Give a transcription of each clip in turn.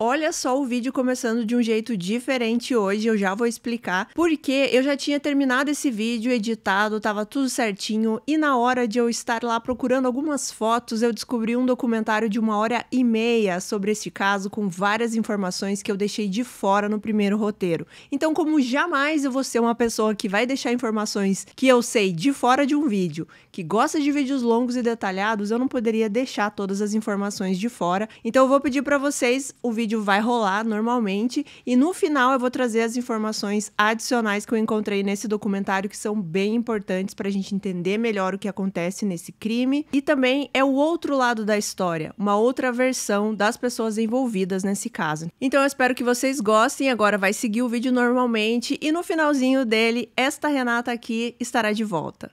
Olha só o vídeo começando de um jeito diferente hoje, eu já vou explicar, porque eu já tinha terminado esse vídeo editado, tava tudo certinho, e na hora de eu estar lá procurando algumas fotos, eu descobri um documentário de uma hora e meia sobre esse caso, com várias informações que eu deixei de fora no primeiro roteiro. Então, como jamais eu vou ser uma pessoa que vai deixar informações que eu sei de fora de um vídeo, que gosta de vídeos longos e detalhados, eu não poderia deixar todas as informações de fora. Então, eu vou pedir para vocês o vídeo vídeo vai rolar normalmente e no final eu vou trazer as informações adicionais que eu encontrei nesse documentário que são bem importantes para a gente entender melhor o que acontece nesse crime e também é o outro lado da história, uma outra versão das pessoas envolvidas nesse caso. Então eu espero que vocês gostem. Agora vai seguir o vídeo normalmente e no finalzinho dele esta Renata aqui estará de volta.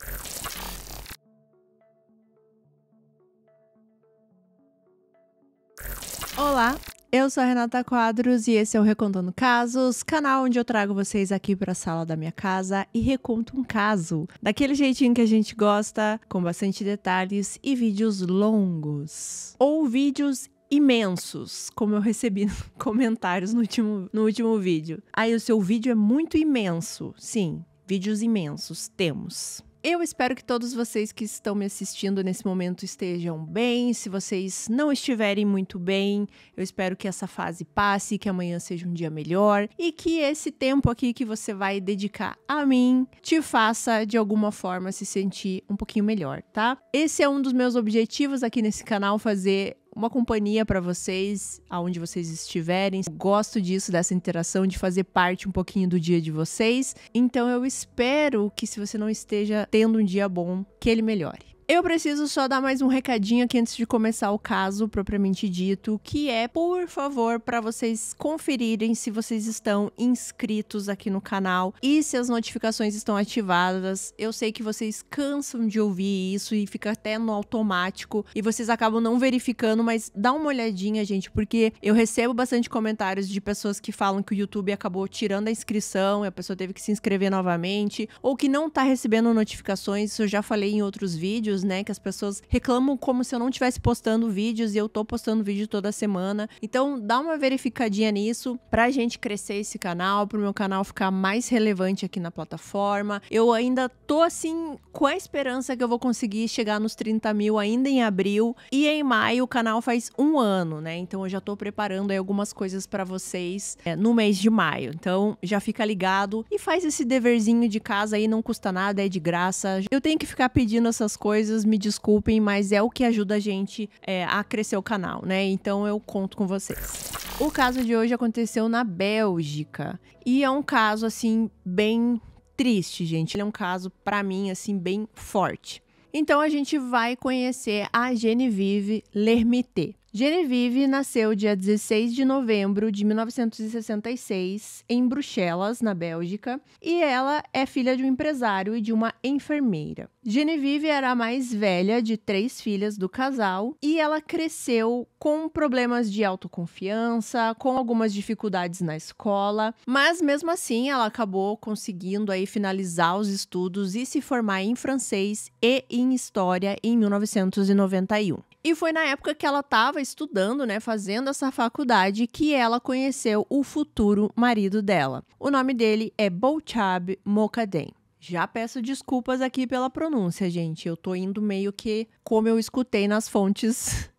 Olá, eu sou a Renata Quadros e esse é o Recontando Casos, canal onde eu trago vocês aqui para a sala da minha casa e reconto um caso, daquele jeitinho que a gente gosta, com bastante detalhes e vídeos longos ou vídeos imensos, como eu recebi comentários no último, no último vídeo. Aí o seu vídeo é muito imenso. Sim, vídeos imensos temos. Eu espero que todos vocês que estão me assistindo nesse momento estejam bem. Se vocês não estiverem muito bem, eu espero que essa fase passe, que amanhã seja um dia melhor e que esse tempo aqui que você vai dedicar a mim te faça de alguma forma se sentir um pouquinho melhor, tá? Esse é um dos meus objetivos aqui nesse canal fazer uma companhia para vocês, aonde vocês estiverem. gosto disso, dessa interação, de fazer parte um pouquinho do dia de vocês. Então eu espero que se você não esteja tendo um dia bom, que ele melhore. Eu preciso só dar mais um recadinho aqui antes de começar o caso propriamente dito, que é, por favor, para vocês conferirem se vocês estão inscritos aqui no canal e se as notificações estão ativadas. Eu sei que vocês cansam de ouvir isso e fica até no automático e vocês acabam não verificando, mas dá uma olhadinha, gente, porque eu recebo bastante comentários de pessoas que falam que o YouTube acabou tirando a inscrição e a pessoa teve que se inscrever novamente ou que não tá recebendo notificações. Isso eu já falei em outros vídeos vídeos, né? Que as pessoas reclamam como se eu não estivesse postando vídeos e eu tô postando vídeo toda semana. Então, dá uma verificadinha nisso pra gente crescer esse canal, pro meu canal ficar mais relevante aqui na plataforma. Eu ainda tô assim com a esperança que eu vou conseguir chegar nos 30 mil ainda em abril. E em maio o canal faz um ano, né? Então eu já tô preparando aí algumas coisas para vocês é, no mês de maio. Então já fica ligado e faz esse deverzinho de casa aí, não custa nada, é de graça. Eu tenho que ficar pedindo essas coisas coisas, me desculpem, mas é o que ajuda a gente é, a crescer o canal, né? Então eu conto com vocês. O caso de hoje aconteceu na Bélgica e é um caso assim bem triste, gente. Ele é um caso para mim assim bem forte. Então a gente vai conhecer a Genevieve Lermité. Genevieve nasceu dia 16 de novembro de 1966 em Bruxelas, na Bélgica, e ela é filha de um empresário e de uma enfermeira. Genevieve era a mais velha de três filhas do casal e ela cresceu com problemas de autoconfiança, com algumas dificuldades na escola, mas mesmo assim ela acabou conseguindo aí finalizar os estudos e se formar em francês e em história em 1991. E foi na época que ela estava estudando, né, fazendo essa faculdade, que ela conheceu o futuro marido dela. O nome dele é Bolchab Mokadem. Já peço desculpas aqui pela pronúncia, gente. Eu tô indo meio que como eu escutei nas fontes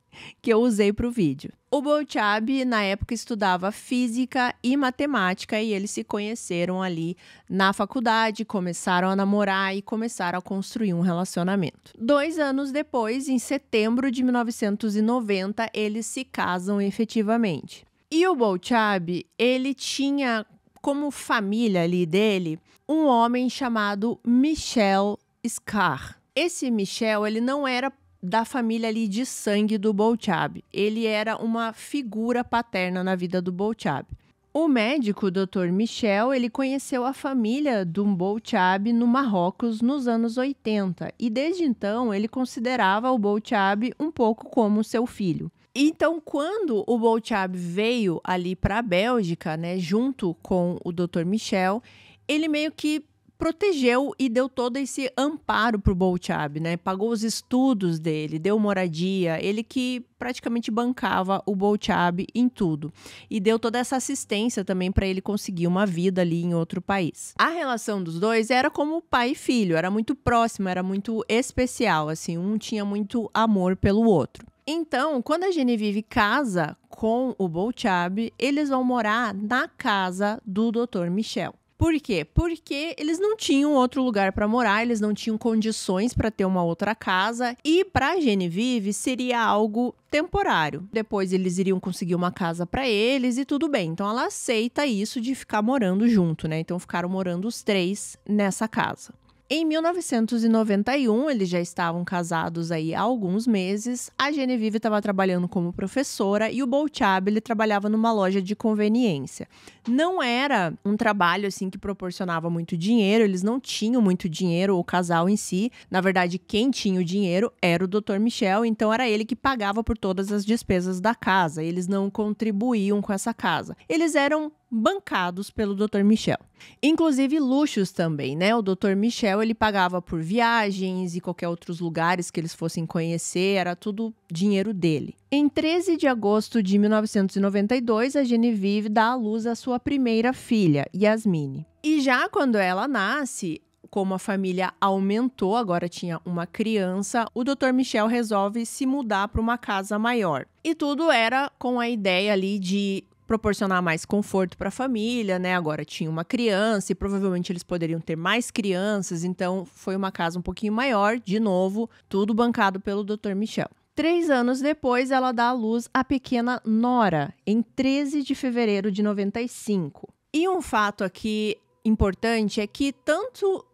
que eu usei para o vídeo. O Bolchab, na época, estudava física e matemática e eles se conheceram ali na faculdade, começaram a namorar e começaram a construir um relacionamento. Dois anos depois, em setembro de 1990, eles se casam efetivamente. E o Bolchab, ele tinha como família ali dele um homem chamado Michel Scar. Esse Michel, ele não era da família ali de sangue do Bolchab. Ele era uma figura paterna na vida do Bolchab. O médico, o Dr. Michel, ele conheceu a família do Bolchab no Marrocos nos anos 80 e desde então ele considerava o Bolchab um pouco como seu filho. Então, quando o Bolchab veio ali para a Bélgica, né, junto com o Dr. Michel, ele meio que protegeu e deu todo esse amparo para o Bolchab, né? Pagou os estudos dele, deu moradia, ele que praticamente bancava o Bolchab em tudo e deu toda essa assistência também para ele conseguir uma vida ali em outro país. A relação dos dois era como pai e filho, era muito próxima, era muito especial, assim, um tinha muito amor pelo outro. Então, quando a Genevieve casa com o Bolchab, eles vão morar na casa do Dr. Michel. Por quê? Porque eles não tinham outro lugar para morar, eles não tinham condições para ter uma outra casa e para Genevieve seria algo temporário. Depois eles iriam conseguir uma casa para eles e tudo bem. Então ela aceita isso de ficar morando junto, né? Então ficaram morando os três nessa casa. Em 1991, eles já estavam casados aí há alguns meses. A Genevieve estava trabalhando como professora e o Bolchab ele trabalhava numa loja de conveniência. Não era um trabalho assim que proporcionava muito dinheiro, eles não tinham muito dinheiro o casal em si. Na verdade, quem tinha o dinheiro era o Dr. Michel, então era ele que pagava por todas as despesas da casa. Eles não contribuíam com essa casa. Eles eram bancados pelo Dr. Michel. Inclusive luxos também, né? O Dr. Michel, ele pagava por viagens e qualquer outros lugares que eles fossem conhecer, era tudo dinheiro dele. Em 13 de agosto de 1992, a Genevieve dá à luz a sua primeira filha, Yasmine. E já quando ela nasce, como a família aumentou, agora tinha uma criança, o Dr. Michel resolve se mudar para uma casa maior. E tudo era com a ideia ali de proporcionar mais conforto para a família, né? Agora tinha uma criança e provavelmente eles poderiam ter mais crianças, então foi uma casa um pouquinho maior, de novo, tudo bancado pelo Dr. Michel. Três anos depois, ela dá à luz a pequena Nora, em 13 de fevereiro de 95. E um fato aqui importante é que tanto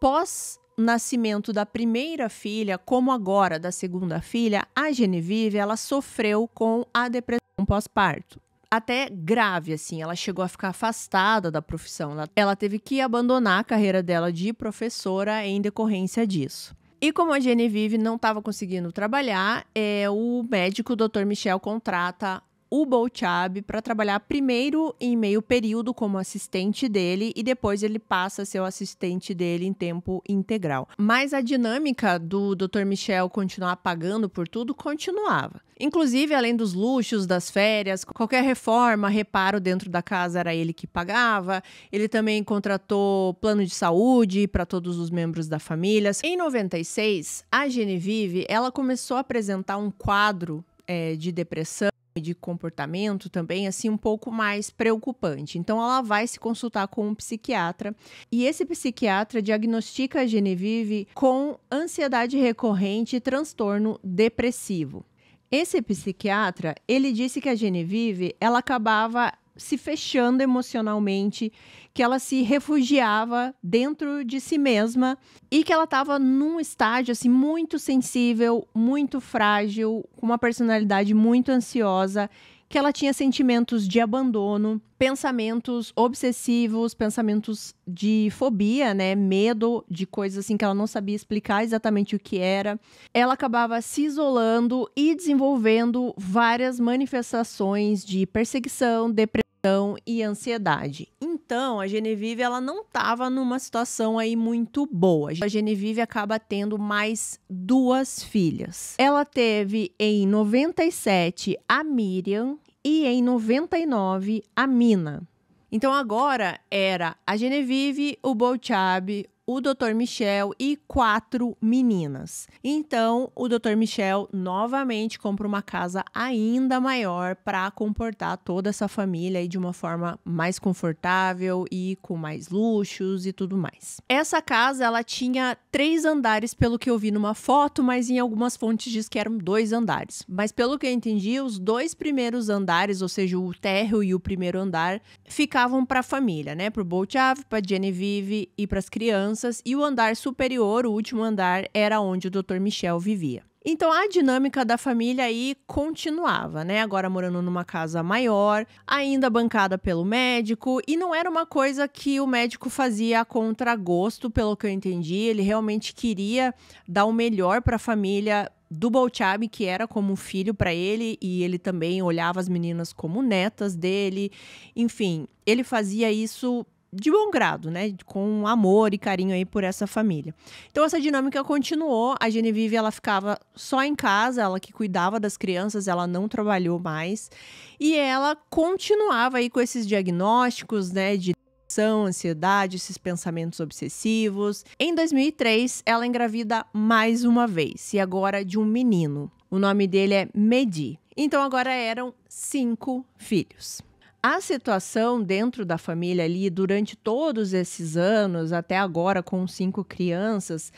pós nascimento da primeira filha, como agora da segunda filha, a Genevieve, ela sofreu com a depressão pós-parto até grave, assim. Ela chegou a ficar afastada da profissão. Ela, ela teve que abandonar a carreira dela de professora em decorrência disso. E como a Genevieve não estava conseguindo trabalhar, é, o médico o Dr. Michel contrata o Bolchab para trabalhar primeiro em meio período como assistente dele e depois ele passa a ser o assistente dele em tempo integral. Mas a dinâmica do Dr. Michel continuar pagando por tudo continuava. Inclusive, além dos luxos, das férias, qualquer reforma, reparo dentro da casa era ele que pagava. Ele também contratou plano de saúde para todos os membros da família. Em 96, a Genevieve ela começou a apresentar um quadro é, de depressão de comportamento também assim um pouco mais preocupante. Então ela vai se consultar com um psiquiatra e esse psiquiatra diagnostica a Genevieve com ansiedade recorrente e transtorno depressivo. Esse psiquiatra, ele disse que a Genevieve, ela acabava se fechando emocionalmente, que ela se refugiava dentro de si mesma e que ela estava num estágio assim muito sensível, muito frágil, com uma personalidade muito ansiosa que ela tinha sentimentos de abandono, pensamentos obsessivos, pensamentos de fobia, né? Medo de coisas assim que ela não sabia explicar exatamente o que era. Ela acabava se isolando e desenvolvendo várias manifestações de perseguição, depressão depressão e ansiedade. Então, a Genevieve ela não estava numa situação aí muito boa. A Genevieve acaba tendo mais duas filhas. Ela teve em 97 a Miriam e em 99 a Mina. Então agora era a Genevieve, o Bolchab, o Dr. Michel e quatro meninas. Então, o Dr. Michel novamente compra uma casa ainda maior para comportar toda essa família de uma forma mais confortável e com mais luxos e tudo mais. Essa casa ela tinha três andares, pelo que eu vi numa foto, mas em algumas fontes diz que eram dois andares. Mas pelo que eu entendi, os dois primeiros andares, ou seja, o térreo e o primeiro andar, ficavam para a família, né? Para o Bolchave, para Genevieve e para as crianças crianças e o andar superior, o último andar, era onde o Dr. Michel vivia. Então a dinâmica da família aí continuava, né? Agora morando numa casa maior, ainda bancada pelo médico, e não era uma coisa que o médico fazia a contragosto, pelo que eu entendi, ele realmente queria dar o melhor para a família do Bolchab, que era como um filho para ele, e ele também olhava as meninas como netas dele. Enfim, ele fazia isso de bom grado, né? Com amor e carinho aí por essa família. Então essa dinâmica continuou. A Genevieve ela ficava só em casa, ela que cuidava das crianças, ela não trabalhou mais e ela continuava aí com esses diagnósticos, né? De ansiedade, esses pensamentos obsessivos. Em 2003, ela é engravida mais uma vez e agora de um menino. O nome dele é Medi. Então agora eram cinco filhos a situação dentro da família ali durante todos esses anos, até agora com cinco crianças,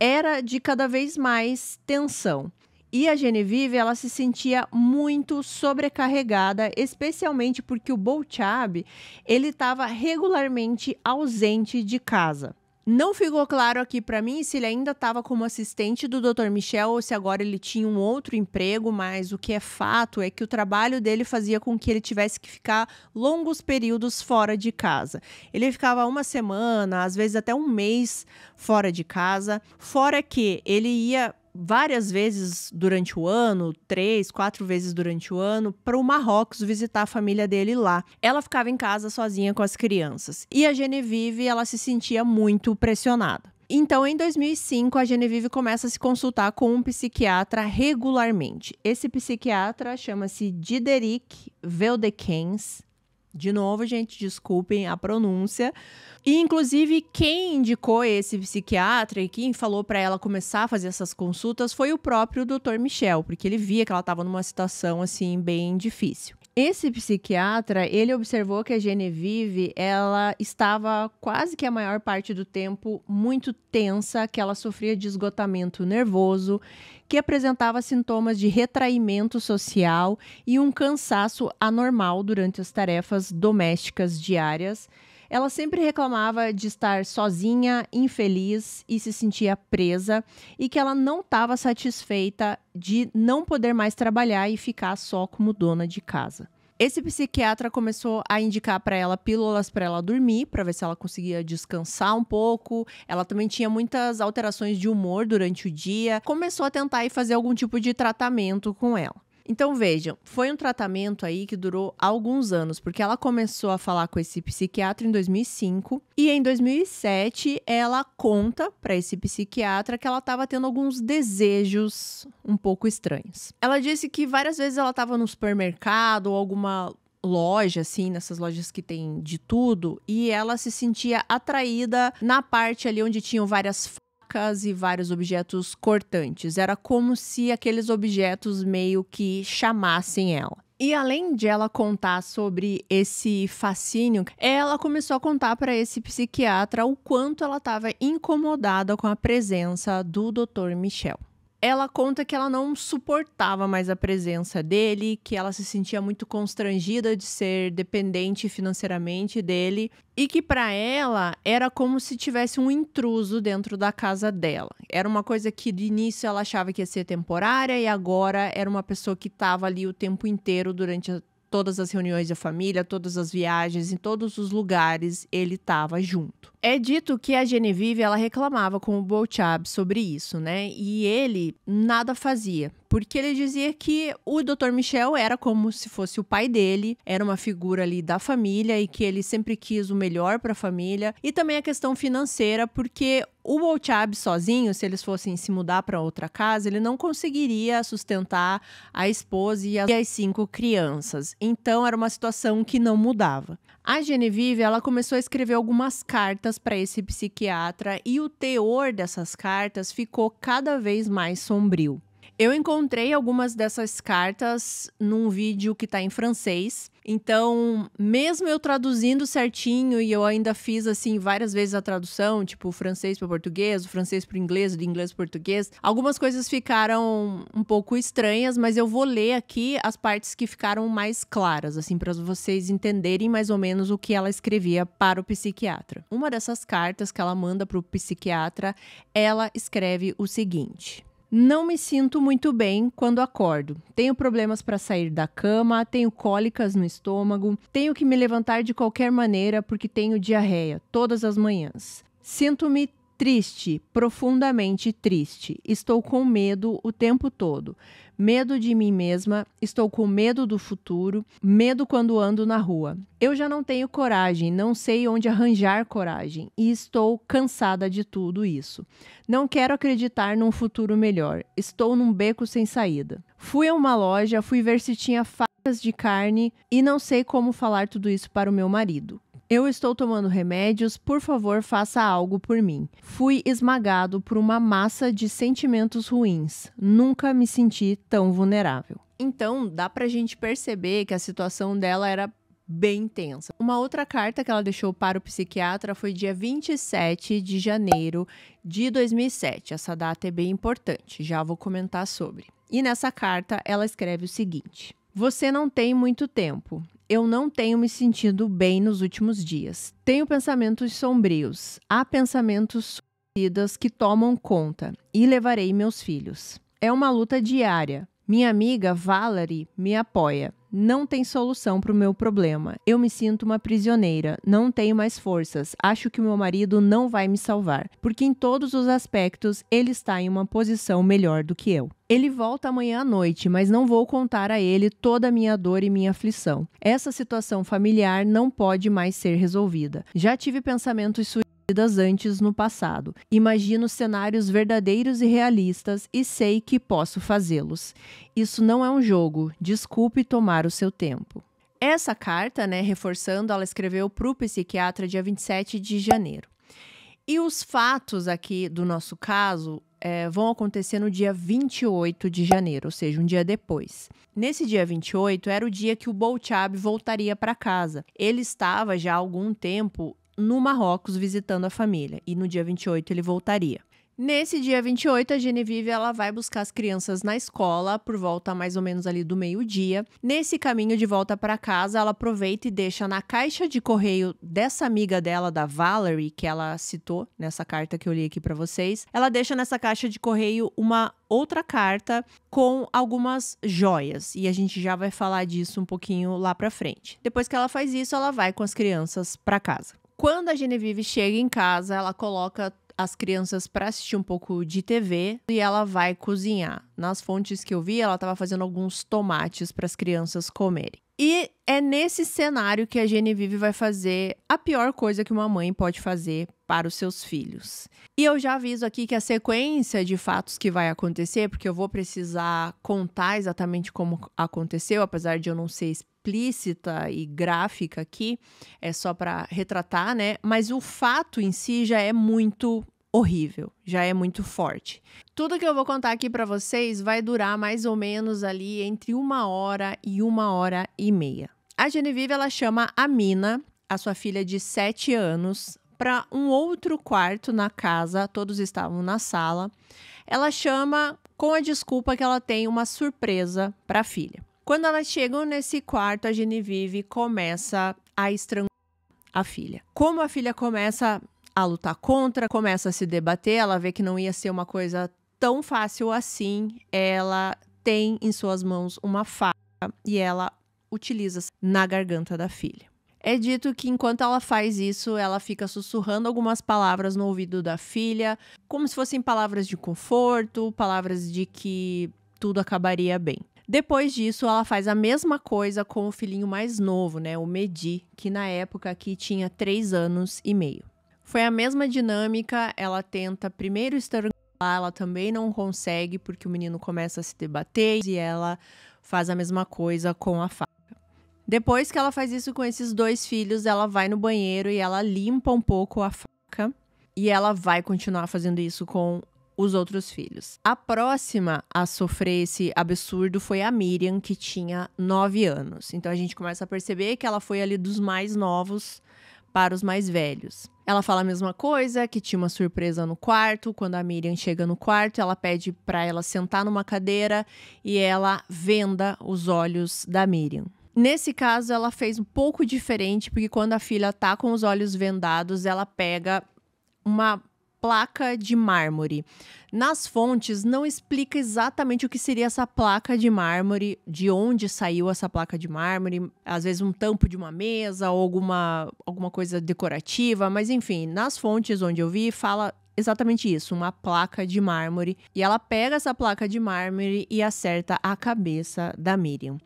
era de cada vez mais tensão. E a Genevieve, ela se sentia muito sobrecarregada, especialmente porque o Bolchab, ele estava regularmente ausente de casa. Não ficou claro aqui para mim se ele ainda estava como assistente do Dr. Michel ou se agora ele tinha um outro emprego, mas o que é fato é que o trabalho dele fazia com que ele tivesse que ficar longos períodos fora de casa. Ele ficava uma semana, às vezes até um mês fora de casa, fora que ele ia várias vezes durante o ano, três, quatro vezes durante o ano, para o Marrocos visitar a família dele lá. Ela ficava em casa sozinha com as crianças. E a Genevieve, ela se sentia muito pressionada. Então, em 2005, a Genevieve começa a se consultar com um psiquiatra regularmente. Esse psiquiatra chama-se Dideric Veldekens de novo, gente, desculpem a pronúncia. E, inclusive, quem indicou esse psiquiatra e quem falou para ela começar a fazer essas consultas foi o próprio Dr. Michel, porque ele via que ela estava numa situação assim bem difícil. Esse psiquiatra, ele observou que a Genevieve, ela estava quase que a maior parte do tempo muito tensa, que ela sofria de esgotamento nervoso, que apresentava sintomas de retraimento social e um cansaço anormal durante as tarefas domésticas diárias ela sempre reclamava de estar sozinha, infeliz e se sentia presa e que ela não estava satisfeita de não poder mais trabalhar e ficar só como dona de casa. Esse psiquiatra começou a indicar para ela pílulas para ela dormir, para ver se ela conseguia descansar um pouco. Ela também tinha muitas alterações de humor durante o dia. Começou a tentar fazer algum tipo de tratamento com ela. Então vejam, foi um tratamento aí que durou alguns anos, porque ela começou a falar com esse psiquiatra em 2005 e em 2007 ela conta para esse psiquiatra que ela estava tendo alguns desejos um pouco estranhos. Ela disse que várias vezes ela estava no supermercado ou alguma loja, assim, nessas lojas que tem de tudo, e ela se sentia atraída na parte ali onde tinham várias facas e vários objetos cortantes. Era como se aqueles objetos meio que chamassem ela. E além de ela contar sobre esse fascínio, ela começou a contar para esse psiquiatra o quanto ela estava incomodada com a presença do Dr. Michel ela conta que ela não suportava mais a presença dele, que ela se sentia muito constrangida de ser dependente financeiramente dele e que para ela era como se tivesse um intruso dentro da casa dela. Era uma coisa que de início ela achava que ia ser temporária e agora era uma pessoa que estava ali o tempo inteiro durante a todas as reuniões da família, todas as viagens, em todos os lugares, ele estava junto. É dito que a Genevieve ela reclamava com o Bolchab sobre isso, né? E ele nada fazia porque ele dizia que o Dr. Michel era como se fosse o pai dele, era uma figura ali da família e que ele sempre quis o melhor para a família. E também a questão financeira, porque o Wolchab sozinho, se eles fossem se mudar para outra casa, ele não conseguiria sustentar a esposa e as, e as cinco crianças. Então era uma situação que não mudava. A Genevieve, ela começou a escrever algumas cartas para esse psiquiatra e o teor dessas cartas ficou cada vez mais sombrio. Eu encontrei algumas dessas cartas num vídeo que está em francês. Então, mesmo eu traduzindo certinho e eu ainda fiz assim várias vezes a tradução, tipo o francês para português, o francês para inglês, de inglês para português, algumas coisas ficaram um pouco estranhas, mas eu vou ler aqui as partes que ficaram mais claras, assim para vocês entenderem mais ou menos o que ela escrevia para o psiquiatra. Uma dessas cartas que ela manda para o psiquiatra, ela escreve o seguinte: não me sinto muito bem quando acordo. Tenho problemas para sair da cama, tenho cólicas no estômago, tenho que me levantar de qualquer maneira porque tenho diarreia todas as manhãs. Sinto-me triste, profundamente triste. Estou com medo o tempo todo medo de mim mesma, estou com medo do futuro, medo quando ando na rua. Eu já não tenho coragem, não sei onde arranjar coragem e estou cansada de tudo isso. Não quero acreditar num futuro melhor, estou num beco sem saída. Fui a uma loja, fui ver se tinha facas de carne e não sei como falar tudo isso para o meu marido. Eu estou tomando remédios, por favor, faça algo por mim. Fui esmagado por uma massa de sentimentos ruins. Nunca me senti tão vulnerável. Então, dá pra gente perceber que a situação dela era bem tensa. Uma outra carta que ela deixou para o psiquiatra foi dia 27 de janeiro de 2007. Essa data é bem importante, já vou comentar sobre. E nessa carta ela escreve o seguinte: Você não tem muito tempo eu não tenho me sentido bem nos últimos dias. Tenho pensamentos sombrios. Há pensamentos suicidas que tomam conta e levarei meus filhos. É uma luta diária, minha amiga Valerie me apoia. Não tem solução para o meu problema. Eu me sinto uma prisioneira, não tenho mais forças. Acho que meu marido não vai me salvar, porque em todos os aspectos ele está em uma posição melhor do que eu. Ele volta amanhã à noite, mas não vou contar a ele toda a minha dor e minha aflição. Essa situação familiar não pode mais ser resolvida. Já tive pensamentos suicidas antes no passado. Imagino cenários verdadeiros e realistas e sei que posso fazê-los. Isso não é um jogo. Desculpe tomar o seu tempo. Essa carta, né, reforçando, ela escreveu para o psiquiatra dia 27 de janeiro. E os fatos aqui do nosso caso é, vão acontecer no dia 28 de janeiro, ou seja, um dia depois. Nesse dia 28 era o dia que o Bolchab voltaria para casa. Ele estava já há algum tempo no Marrocos visitando a família e no dia 28 ele voltaria. Nesse dia 28, a Genevieve ela vai buscar as crianças na escola por volta mais ou menos ali do meio-dia. Nesse caminho de volta para casa, ela aproveita e deixa na caixa de correio dessa amiga dela, da Valerie, que ela citou nessa carta que eu li aqui para vocês. Ela deixa nessa caixa de correio uma outra carta com algumas joias e a gente já vai falar disso um pouquinho lá para frente. Depois que ela faz isso, ela vai com as crianças para casa. Quando a Genevieve chega em casa, ela coloca as crianças para assistir um pouco de TV e ela vai cozinhar. Nas fontes que eu vi, ela estava fazendo alguns tomates para as crianças comerem. E é nesse cenário que a Genevieve vai fazer a pior coisa que uma mãe pode fazer para os seus filhos. E eu já aviso aqui que a sequência de fatos que vai acontecer, porque eu vou precisar contar exatamente como aconteceu, apesar de eu não ser explícita e gráfica aqui, é só para retratar, né? Mas o fato em si já é muito horrível, já é muito forte. Tudo que eu vou contar aqui para vocês vai durar mais ou menos ali entre uma hora e uma hora e meia. A Genevieve ela chama a Mina, a sua filha de sete anos, para um outro quarto na casa, todos estavam na sala. Ela chama com a desculpa que ela tem uma surpresa para a filha. Quando elas chegam nesse quarto, a Genevieve começa a estrangular a filha. Como a filha começa a lutar contra, começa a se debater, ela vê que não ia ser uma coisa tão fácil assim, ela tem em suas mãos uma faca e ela utiliza na garganta da filha. É dito que enquanto ela faz isso, ela fica sussurrando algumas palavras no ouvido da filha, como se fossem palavras de conforto, palavras de que tudo acabaria bem. Depois disso, ela faz a mesma coisa com o filhinho mais novo, né? O Medi, que na época aqui tinha 3 anos e meio. Foi a mesma dinâmica, ela tenta primeiro estrangular, ela também não consegue, porque o menino começa a se debater e ela faz a mesma coisa com a faca. Depois que ela faz isso com esses dois filhos, ela vai no banheiro e ela limpa um pouco a faca. E ela vai continuar fazendo isso com os outros filhos. A próxima a sofrer esse absurdo foi a Miriam, que tinha 9 anos. Então a gente começa a perceber que ela foi ali dos mais novos para os mais velhos. Ela fala a mesma coisa, que tinha uma surpresa no quarto. Quando a Miriam chega no quarto, ela pede para ela sentar numa cadeira e ela venda os olhos da Miriam. Nesse caso, ela fez um pouco diferente, porque quando a filha tá com os olhos vendados, ela pega uma placa de mármore. Nas fontes não explica exatamente o que seria essa placa de mármore, de onde saiu essa placa de mármore, às vezes um tampo de uma mesa ou alguma, alguma coisa decorativa, mas enfim, nas fontes onde eu vi fala exatamente isso, uma placa de mármore, e ela pega essa placa de mármore e acerta a cabeça da Miriam.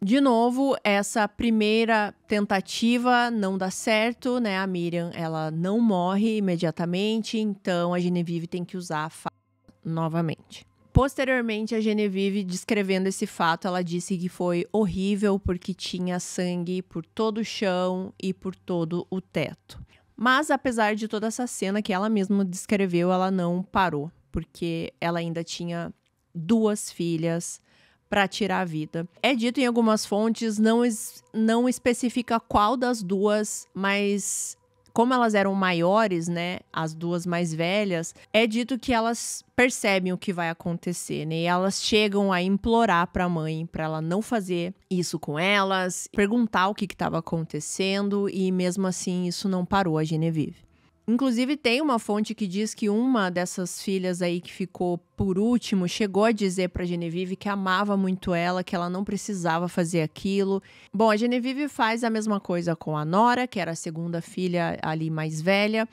De novo, essa primeira tentativa não dá certo, né? A Miriam, ela não morre imediatamente, então a Genevieve tem que usar a faca novamente. Posteriormente, a Genevieve, descrevendo esse fato, ela disse que foi horrível porque tinha sangue por todo o chão e por todo o teto. Mas, apesar de toda essa cena que ela mesma descreveu, ela não parou, porque ela ainda tinha duas filhas, para tirar a vida. É dito em algumas fontes, não, es não especifica qual das duas, mas como elas eram maiores, né, as duas mais velhas, é dito que elas percebem o que vai acontecer, né? E elas chegam a implorar para a mãe para ela não fazer isso com elas, perguntar o que estava acontecendo e mesmo assim isso não parou a Genevieve. Inclusive, tem uma fonte que diz que uma dessas filhas aí que ficou por último chegou a dizer para Genevieve que amava muito ela, que ela não precisava fazer aquilo. Bom, a Genevieve faz a mesma coisa com a Nora, que era a segunda filha ali mais velha.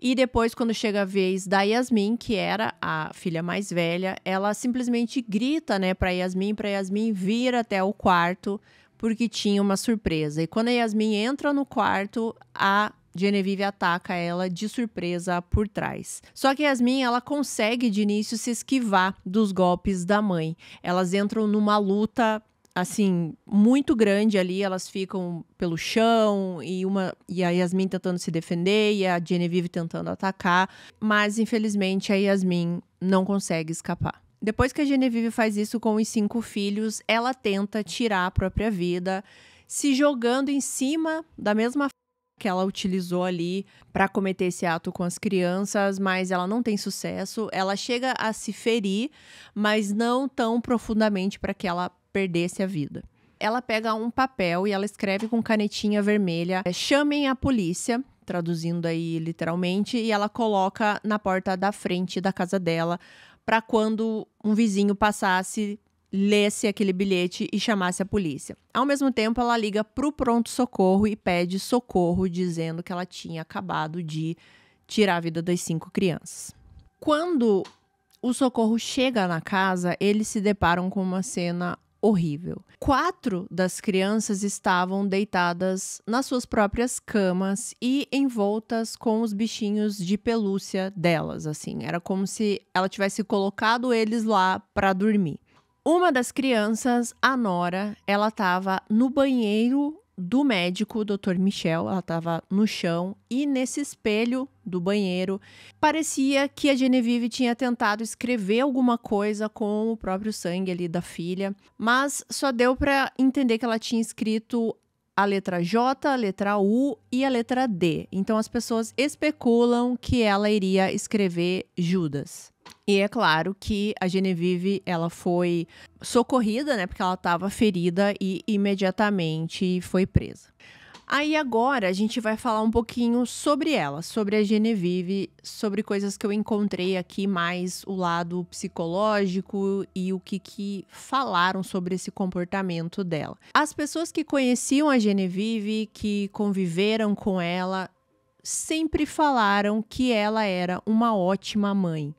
E depois, quando chega a vez da Yasmin, que era a filha mais velha, ela simplesmente grita, né, para Yasmin, para Yasmin vir até o quarto, porque tinha uma surpresa. E quando a Yasmin entra no quarto, a Genevieve ataca ela de surpresa por trás. Só que Yasmin, ela consegue de início se esquivar dos golpes da mãe. Elas entram numa luta assim, muito grande ali, elas ficam pelo chão e uma e a Yasmin tentando se defender e a Genevieve tentando atacar, mas infelizmente a Yasmin não consegue escapar. Depois que a Genevieve faz isso com os cinco filhos, ela tenta tirar a própria vida, se jogando em cima da mesma que ela utilizou ali para cometer esse ato com as crianças, mas ela não tem sucesso. Ela chega a se ferir, mas não tão profundamente para que ela perdesse a vida. Ela pega um papel e ela escreve com canetinha vermelha: é, chamem a polícia, traduzindo aí literalmente, e ela coloca na porta da frente da casa dela para quando um vizinho passasse lesse aquele bilhete e chamasse a polícia. Ao mesmo tempo, ela liga para o pronto-socorro e pede socorro, dizendo que ela tinha acabado de tirar a vida das cinco crianças. Quando o socorro chega na casa, eles se deparam com uma cena horrível. Quatro das crianças estavam deitadas nas suas próprias camas e envoltas com os bichinhos de pelúcia delas, assim. Era como se ela tivesse colocado eles lá para dormir. Uma das crianças, a Nora, ela estava no banheiro do médico, o Dr. Michel, ela estava no chão e nesse espelho do banheiro parecia que a Genevieve tinha tentado escrever alguma coisa com o próprio sangue ali da filha, mas só deu para entender que ela tinha escrito a letra J, a letra U e a letra D. Então as pessoas especulam que ela iria escrever Judas. E é claro que a Genevieve, ela foi socorrida, né? Porque ela estava ferida e imediatamente foi presa. Aí agora a gente vai falar um pouquinho sobre ela, sobre a Genevieve, sobre coisas que eu encontrei aqui, mais o lado psicológico e o que, que falaram sobre esse comportamento dela. As pessoas que conheciam a Genevieve, que conviveram com ela, sempre falaram que ela era uma ótima mãe,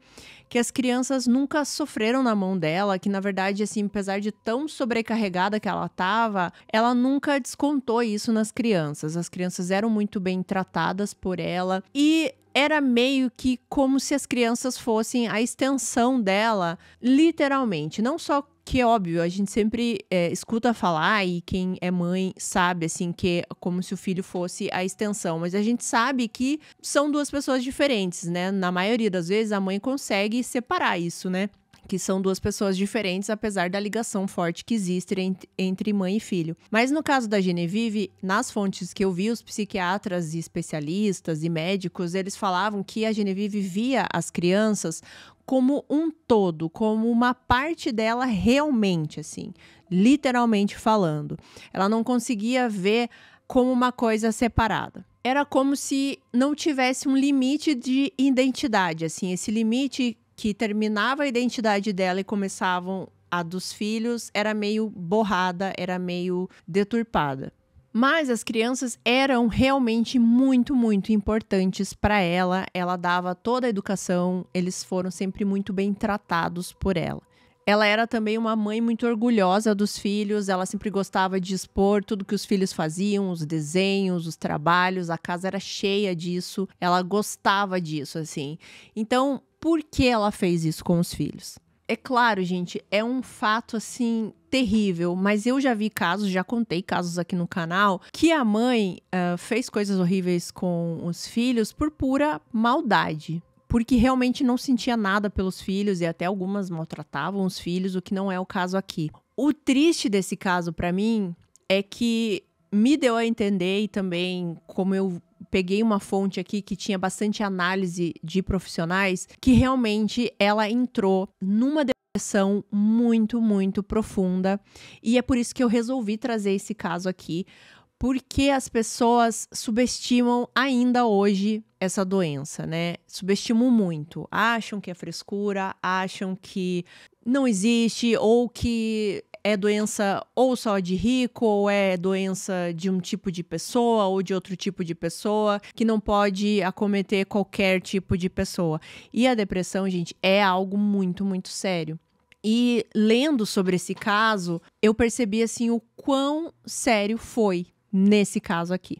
que as crianças nunca sofreram na mão dela, que na verdade assim, apesar de tão sobrecarregada que ela estava, ela nunca descontou isso nas crianças. As crianças eram muito bem tratadas por ela e era meio que como se as crianças fossem a extensão dela, literalmente, não só que é óbvio, a gente sempre é, escuta falar e quem é mãe sabe, assim, que é como se o filho fosse a extensão, mas a gente sabe que são duas pessoas diferentes, né? Na maioria das vezes a mãe consegue separar isso, né? que são duas pessoas diferentes, apesar da ligação forte que existe entre mãe e filho. Mas no caso da Genevieve, nas fontes que eu vi, os psiquiatras e especialistas e médicos, eles falavam que a Genevieve via as crianças como um todo, como uma parte dela realmente, assim, literalmente falando. Ela não conseguia ver como uma coisa separada. Era como se não tivesse um limite de identidade, assim, esse limite que terminava a identidade dela e começavam a dos filhos era meio borrada, era meio deturpada. Mas as crianças eram realmente muito, muito importantes para ela. Ela dava toda a educação, eles foram sempre muito bem tratados por ela. Ela era também uma mãe muito orgulhosa dos filhos, ela sempre gostava de expor tudo que os filhos faziam, os desenhos, os trabalhos, a casa era cheia disso, ela gostava disso, assim. Então, por que ela fez isso com os filhos. É claro, gente, é um fato assim terrível, mas eu já vi casos, já contei casos aqui no canal, que a mãe uh, fez coisas horríveis com os filhos por pura maldade. Porque realmente não sentia nada pelos filhos e até algumas maltratavam os filhos, o que não é o caso aqui. O triste desse caso para mim é que me deu a entender e também como eu peguei uma fonte aqui que tinha bastante análise de profissionais, que realmente ela entrou numa depressão muito, muito profunda. E é por isso que eu resolvi trazer esse caso aqui, porque as pessoas subestimam ainda hoje essa doença, né? Subestimam muito. Acham que é frescura, acham que não existe ou que é doença ou só de rico, ou é doença de um tipo de pessoa ou de outro tipo de pessoa, que não pode acometer qualquer tipo de pessoa. E a depressão, gente, é algo muito, muito sério. E lendo sobre esse caso, eu percebi assim o quão sério foi nesse caso aqui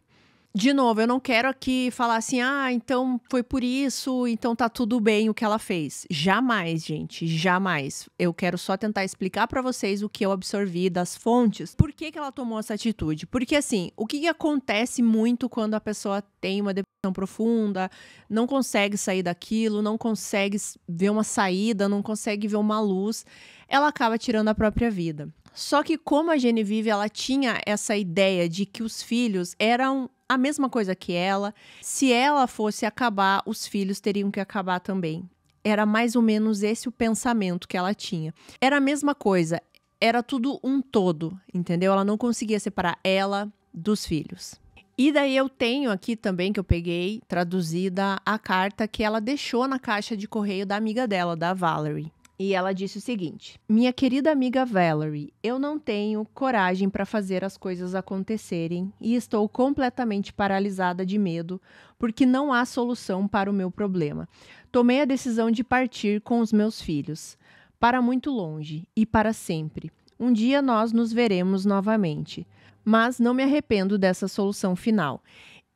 de novo, eu não quero aqui falar assim, ah, então foi por isso, então tá tudo bem o que ela fez. Jamais, gente, jamais. Eu quero só tentar explicar para vocês o que eu absorvi das fontes. Por que, que ela tomou essa atitude? Porque, assim, o que, que acontece muito quando a pessoa tem uma depressão profunda, não consegue sair daquilo, não consegue ver uma saída, não consegue ver uma luz, ela acaba tirando a própria vida. Só que como a Genevieve, ela tinha essa ideia de que os filhos eram a mesma coisa que ela. Se ela fosse acabar, os filhos teriam que acabar também. Era mais ou menos esse o pensamento que ela tinha. Era a mesma coisa, era tudo um todo, entendeu? Ela não conseguia separar ela dos filhos. E daí eu tenho aqui também que eu peguei traduzida a carta que ela deixou na caixa de correio da amiga dela, da Valerie. E ela disse o seguinte: Minha querida amiga Valerie, eu não tenho coragem para fazer as coisas acontecerem e estou completamente paralisada de medo porque não há solução para o meu problema. Tomei a decisão de partir com os meus filhos para muito longe e para sempre. Um dia nós nos veremos novamente, mas não me arrependo dessa solução final.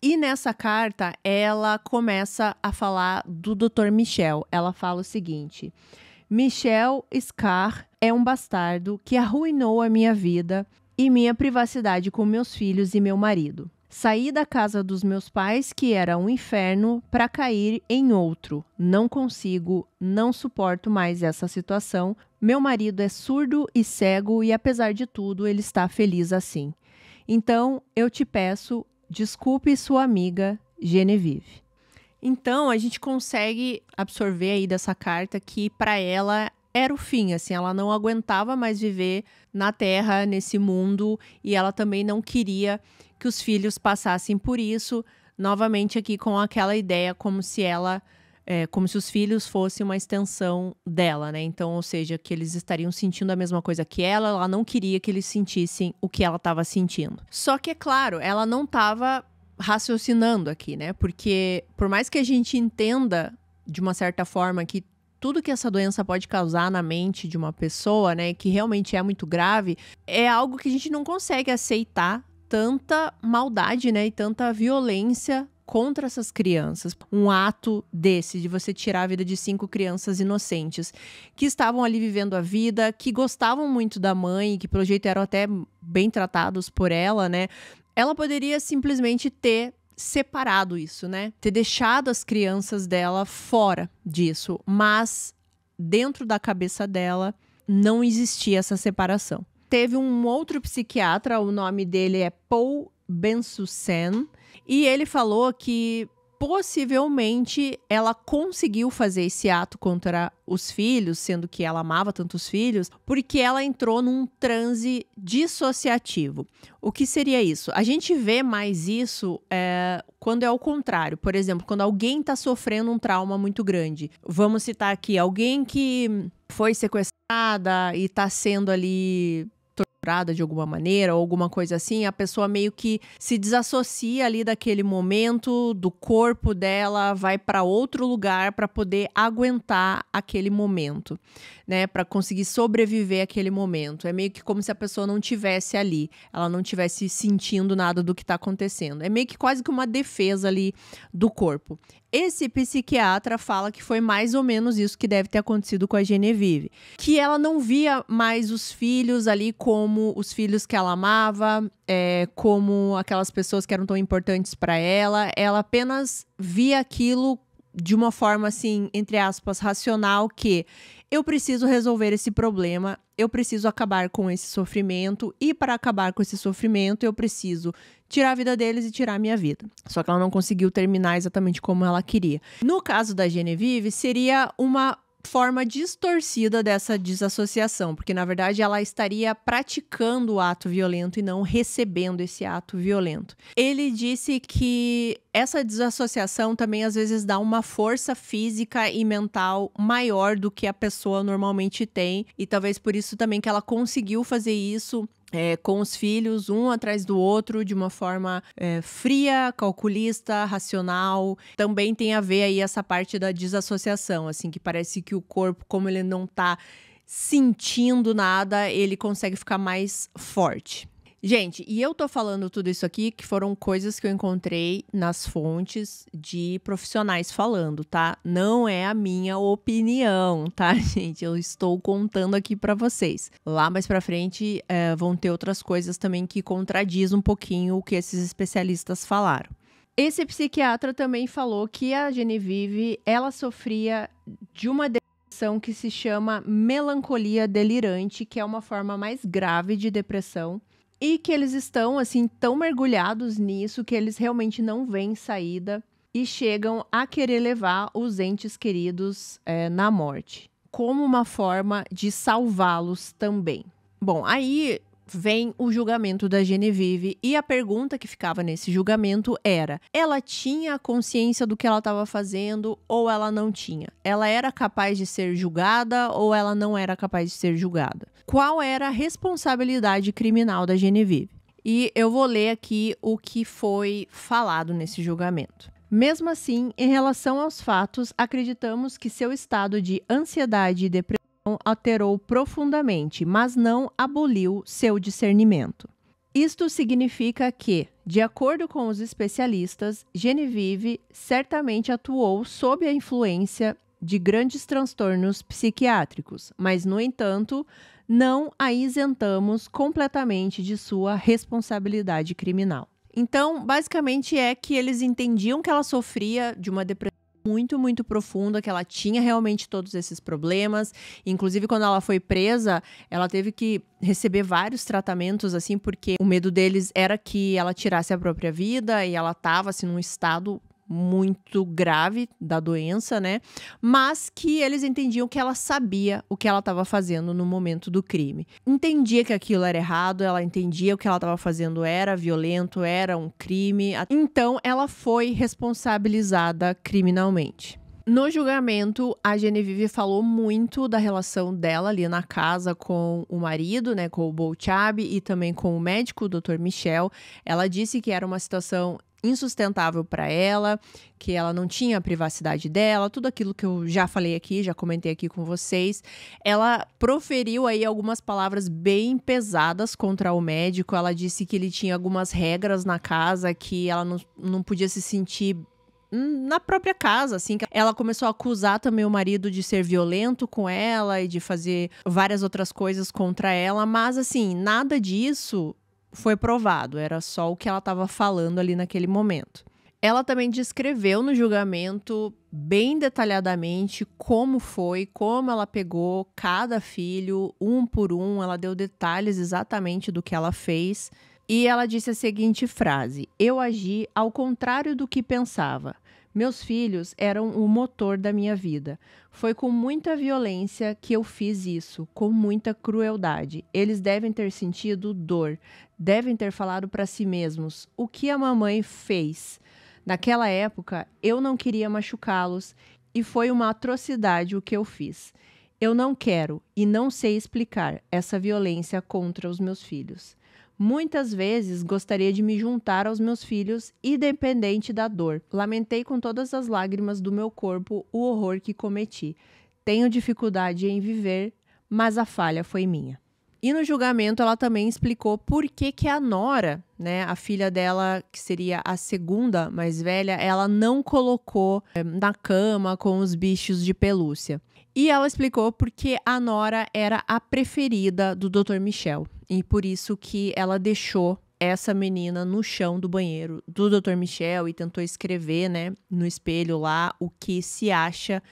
E nessa carta, ela começa a falar do Dr. Michel. Ela fala o seguinte. Michel Scar é um bastardo que arruinou a minha vida e minha privacidade com meus filhos e meu marido. Saí da casa dos meus pais, que era um inferno, para cair em outro. Não consigo, não suporto mais essa situação. Meu marido é surdo e cego e, apesar de tudo, ele está feliz assim. Então, eu te peço, desculpe sua amiga Genevieve. Então, a gente consegue absorver aí dessa carta que para ela era o fim, assim, ela não aguentava mais viver na Terra, nesse mundo, e ela também não queria que os filhos passassem por isso, novamente aqui com aquela ideia como se ela é, como se os filhos fossem uma extensão dela, né? Então, ou seja, que eles estariam sentindo a mesma coisa que ela, ela não queria que eles sentissem o que ela estava sentindo. Só que, é claro, ela não estava raciocinando aqui, né? Porque por mais que a gente entenda de uma certa forma que tudo que essa doença pode causar na mente de uma pessoa, né, que realmente é muito grave, é algo que a gente não consegue aceitar tanta maldade, né, e tanta violência contra essas crianças. Um ato desse, de você tirar a vida de cinco crianças inocentes que estavam ali vivendo a vida, que gostavam muito da mãe, que pelo jeito eram até bem tratados por ela, né? Ela poderia simplesmente ter separado isso, né? Ter deixado as crianças dela fora disso, mas dentro da cabeça dela não existia essa separação. Teve um outro psiquiatra, o nome dele é Paul Bensusen, e ele falou que possivelmente ela conseguiu fazer esse ato contra os filhos, sendo que ela amava tanto os filhos, porque ela entrou num transe dissociativo. O que seria isso? A gente vê mais isso é, quando é o contrário. Por exemplo, quando alguém está sofrendo um trauma muito grande. Vamos citar aqui alguém que foi sequestrada e está sendo ali estuprada de alguma maneira ou alguma coisa assim, a pessoa meio que se desassocia ali daquele momento do corpo dela, vai para outro lugar para poder aguentar aquele momento, né, para conseguir sobreviver aquele momento. É meio que como se a pessoa não tivesse ali, ela não tivesse sentindo nada do que está acontecendo. É meio que quase que uma defesa ali do corpo. Esse psiquiatra fala que foi mais ou menos isso que deve ter acontecido com a Genevieve, que ela não via mais os filhos ali como os filhos que ela amava, é, como aquelas pessoas que eram tão importantes para ela. Ela apenas via aquilo de uma forma assim, entre aspas, racional que eu preciso resolver esse problema, eu preciso acabar com esse sofrimento e para acabar com esse sofrimento eu preciso tirar a vida deles e tirar a minha vida. Só que ela não conseguiu terminar exatamente como ela queria. No caso da Genevieve, seria uma forma distorcida dessa desassociação, porque na verdade ela estaria praticando o ato violento e não recebendo esse ato violento. Ele disse que essa desassociação também às vezes dá uma força física e mental maior do que a pessoa normalmente tem, e talvez por isso também que ela conseguiu fazer isso é, com os filhos, um atrás do outro, de uma forma é, fria, calculista, racional. Também tem a ver aí essa parte da desassociação, assim, que parece que o corpo, como ele não está sentindo nada, ele consegue ficar mais forte. Gente, e eu tô falando tudo isso aqui que foram coisas que eu encontrei nas fontes de profissionais falando, tá? Não é a minha opinião, tá, gente? Eu estou contando aqui para vocês. Lá mais para frente é, vão ter outras coisas também que contradizem um pouquinho o que esses especialistas falaram. Esse psiquiatra também falou que a Genevieve ela sofria de uma depressão que se chama melancolia delirante, que é uma forma mais grave de depressão e que eles estão, assim, tão mergulhados nisso que eles realmente não veem saída e chegam a querer levar os entes queridos é, na morte, como uma forma de salvá-los também. Bom, aí vem o julgamento da Genevieve e a pergunta que ficava nesse julgamento era: ela tinha consciência do que ela estava fazendo ou ela não tinha? Ela era capaz de ser julgada ou ela não era capaz de ser julgada? Qual era a responsabilidade criminal da Genevieve? E eu vou ler aqui o que foi falado nesse julgamento. Mesmo assim, em relação aos fatos, acreditamos que seu estado de ansiedade e depressão então, alterou profundamente, mas não aboliu seu discernimento. Isto significa que, de acordo com os especialistas, Genevieve certamente atuou sob a influência de grandes transtornos psiquiátricos, mas, no entanto, não a isentamos completamente de sua responsabilidade criminal. Então, basicamente é que eles entendiam que ela sofria de uma depressão muito, muito profunda, que ela tinha realmente todos esses problemas. Inclusive, quando ela foi presa, ela teve que receber vários tratamentos, assim, porque o medo deles era que ela tirasse a própria vida e ela estava assim, num estado muito grave da doença, né? Mas que eles entendiam que ela sabia o que ela estava fazendo no momento do crime. Entendia que aquilo era errado, ela entendia o que ela estava fazendo era violento, era um crime. Então ela foi responsabilizada criminalmente. No julgamento, a Genevieve falou muito da relação dela ali na casa com o marido, né, com o Bolchab e também com o médico, o Dr. Michel. Ela disse que era uma situação insustentável para ela, que ela não tinha a privacidade dela, tudo aquilo que eu já falei aqui, já comentei aqui com vocês. Ela proferiu aí algumas palavras bem pesadas contra o médico. Ela disse que ele tinha algumas regras na casa que ela não, não podia se sentir hum, na própria casa, assim. Ela começou a acusar também o marido de ser violento com ela e de fazer várias outras coisas contra ela, mas assim, nada disso foi provado, era só o que ela estava falando ali naquele momento. Ela também descreveu no julgamento bem detalhadamente como foi, como ela pegou cada filho um por um, ela deu detalhes exatamente do que ela fez. E ela disse a seguinte frase: Eu agi ao contrário do que pensava. Meus filhos eram o motor da minha vida. Foi com muita violência que eu fiz isso, com muita crueldade. Eles devem ter sentido dor, devem ter falado para si mesmos o que a mamãe fez. Naquela época, eu não queria machucá-los e foi uma atrocidade o que eu fiz. Eu não quero e não sei explicar essa violência contra os meus filhos. Muitas vezes gostaria de me juntar aos meus filhos, independente da dor. Lamentei com todas as lágrimas do meu corpo o horror que cometi. Tenho dificuldade em viver, mas a falha foi minha. E no julgamento ela também explicou por que, que a Nora, né, a filha dela, que seria a segunda mais velha, ela não colocou eh, na cama com os bichos de pelúcia. E ela explicou porque a Nora era a preferida do Dr. Michel. E por isso que ela deixou essa menina no chão do banheiro do Dr. Michel e tentou escrever, né, no espelho lá o que se acha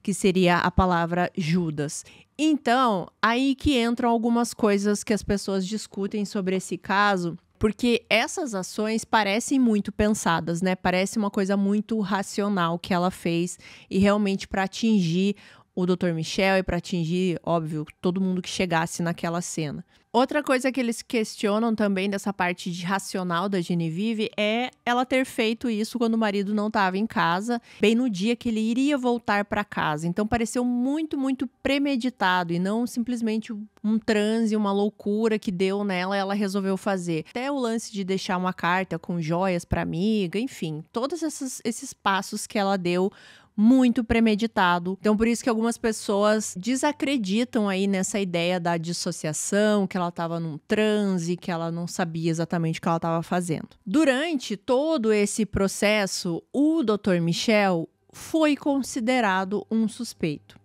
que seria a palavra Judas. Então, aí que entram algumas coisas que as pessoas discutem sobre esse caso, porque essas ações parecem muito pensadas, né? Parece uma coisa muito racional que ela fez e realmente para atingir o Dr. Michel e para atingir, óbvio, todo mundo que chegasse naquela cena. Outra coisa que eles questionam também dessa parte de racional da Genevieve é ela ter feito isso quando o marido não estava em casa, bem no dia que ele iria voltar para casa. Então pareceu muito, muito premeditado e não simplesmente um transe, uma loucura que deu nela ela resolveu fazer. Até o lance de deixar uma carta com joias para amiga, enfim, todos esses, esses passos que ela deu muito premeditado. Então, por isso que algumas pessoas desacreditam aí nessa ideia da dissociação, que ela estava num transe, que ela não sabia exatamente o que ela estava fazendo. Durante todo esse processo, o Dr. Michel foi considerado um suspeito.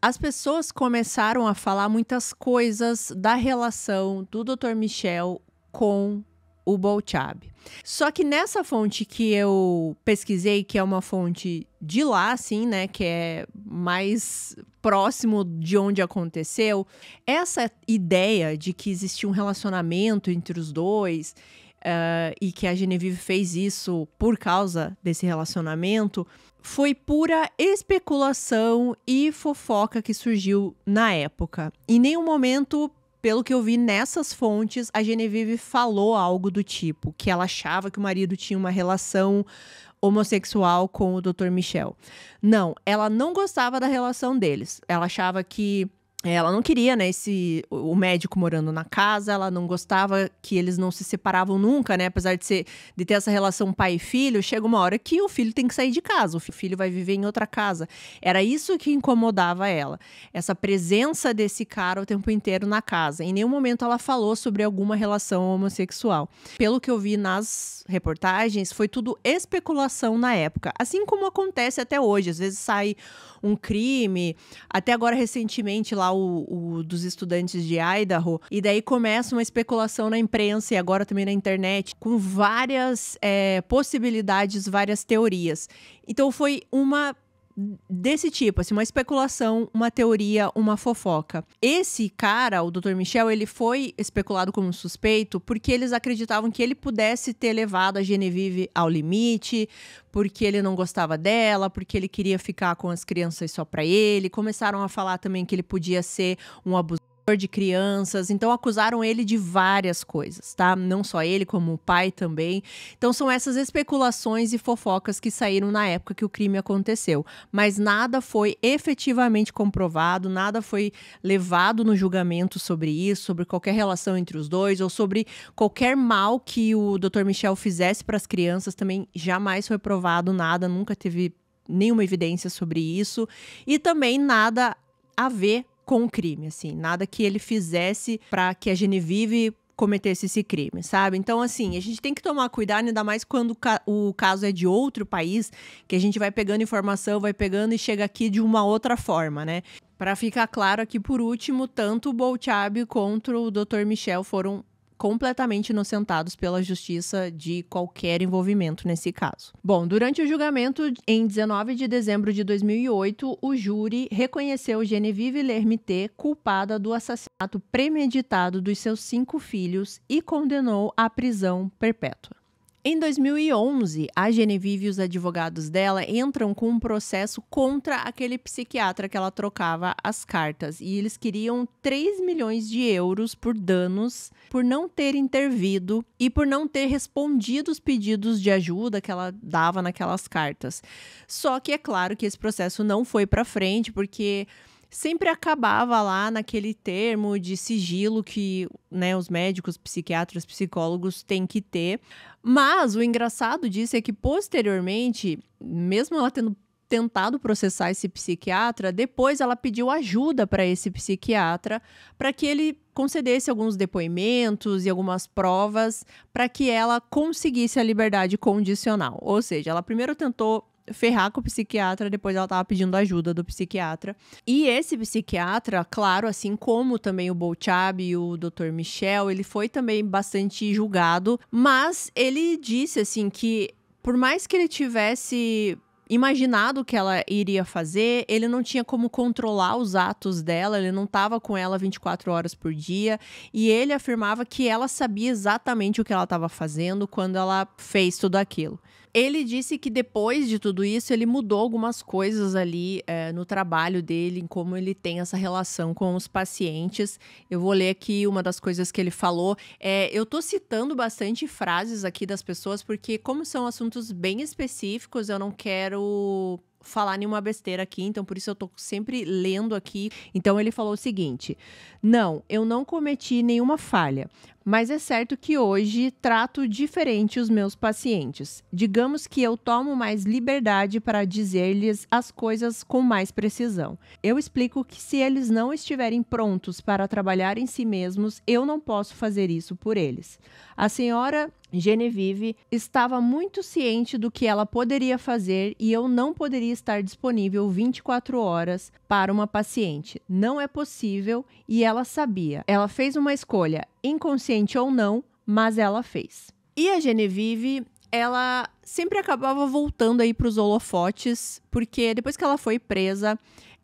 As pessoas começaram a falar muitas coisas da relação do Dr. Michel com o Bolchab. Só que nessa fonte que eu pesquisei, que é uma fonte de lá, assim, né, que é mais próximo de onde aconteceu, essa ideia de que existia um relacionamento entre os dois uh, e que a Genevieve fez isso por causa desse relacionamento foi pura especulação e fofoca que surgiu na época. Em nenhum momento pelo que eu vi nessas fontes, a Genevieve falou algo do tipo, que ela achava que o marido tinha uma relação homossexual com o Dr. Michel. Não, ela não gostava da relação deles. Ela achava que é, ela não queria, né, esse o médico morando na casa, ela não gostava que eles não se separavam nunca, né, apesar de ser de ter essa relação pai e filho, chega uma hora que o filho tem que sair de casa, o filho vai viver em outra casa. Era isso que incomodava ela, essa presença desse cara o tempo inteiro na casa. Em nenhum momento ela falou sobre alguma relação homossexual. Pelo que eu vi nas reportagens, foi tudo especulação na época, assim como acontece até hoje, às vezes sai um crime, até agora recentemente lá lá o, o, dos estudantes de Idaho, e daí começa uma especulação na imprensa e agora também na internet, com várias é, possibilidades, várias teorias. Então foi uma desse tipo, assim, uma especulação, uma teoria, uma fofoca. Esse cara, o Dr. Michel, ele foi especulado como suspeito porque eles acreditavam que ele pudesse ter levado a Genevieve ao limite, porque ele não gostava dela, porque ele queria ficar com as crianças só para ele. Começaram a falar também que ele podia ser um abusador de crianças, então acusaram ele de várias coisas, tá? Não só ele, como o pai também. Então são essas especulações e fofocas que saíram na época que o crime aconteceu, mas nada foi efetivamente comprovado, nada foi levado no julgamento sobre isso, sobre qualquer relação entre os dois ou sobre qualquer mal que o Dr. Michel fizesse para as crianças também jamais foi provado nada, nunca teve nenhuma evidência sobre isso e também nada a ver com o crime, assim, nada que ele fizesse para que a Genevieve cometesse esse crime, sabe? Então, assim, a gente tem que tomar cuidado, ainda mais quando o caso é de outro país, que a gente vai pegando informação, vai pegando e chega aqui de uma outra forma, né? Para ficar claro aqui, por último, tanto o Bolchab quanto o Dr. Michel foram completamente inocentados pela justiça de qualquer envolvimento nesse caso. Bom, durante o julgamento em 19 de dezembro de 2008, o júri reconheceu Genevieve Lermité culpada do assassinato premeditado dos seus cinco filhos e condenou à prisão perpétua. Em 2011, a Genevieve e os advogados dela entram com um processo contra aquele psiquiatra que ela trocava as cartas. E eles queriam 3 milhões de euros por danos, por não ter intervido e por não ter respondido os pedidos de ajuda que ela dava naquelas cartas. Só que é claro que esse processo não foi para frente, porque sempre acabava lá naquele termo de sigilo que né, os médicos, psiquiatras, psicólogos têm que ter. Mas o engraçado disso é que posteriormente, mesmo ela tendo tentado processar esse psiquiatra, depois ela pediu ajuda para esse psiquiatra para que ele concedesse alguns depoimentos e algumas provas para que ela conseguisse a liberdade condicional. Ou seja, ela primeiro tentou ferrar com o psiquiatra, depois ela tava pedindo ajuda do psiquiatra. E esse psiquiatra, claro, assim como também o Bolchab e o Dr. Michel, ele foi também bastante julgado, mas ele disse assim que por mais que ele tivesse imaginado o que ela iria fazer, ele não tinha como controlar os atos dela, ele não estava com ela 24 horas por dia, e ele afirmava que ela sabia exatamente o que ela estava fazendo quando ela fez tudo aquilo. Ele disse que depois de tudo isso, ele mudou algumas coisas ali é, no trabalho dele, em como ele tem essa relação com os pacientes. Eu vou ler aqui uma das coisas que ele falou. É, eu tô citando bastante frases aqui das pessoas, porque, como são assuntos bem específicos, eu não quero falar nenhuma besteira aqui, então por isso eu tô sempre lendo aqui. Então ele falou o seguinte: Não, eu não cometi nenhuma falha, mas é certo que hoje trato diferente os meus pacientes. Digamos que eu tomo mais liberdade para dizer-lhes as coisas com mais precisão. Eu explico que se eles não estiverem prontos para trabalhar em si mesmos, eu não posso fazer isso por eles. A senhora Genevieve estava muito ciente do que ela poderia fazer e eu não poderia estar disponível 24 horas para uma paciente. Não é possível e ela sabia. Ela fez uma escolha, inconsciente ou não, mas ela fez. E a Genevieve, ela sempre acabava voltando aí para os holofotes, porque depois que ela foi presa,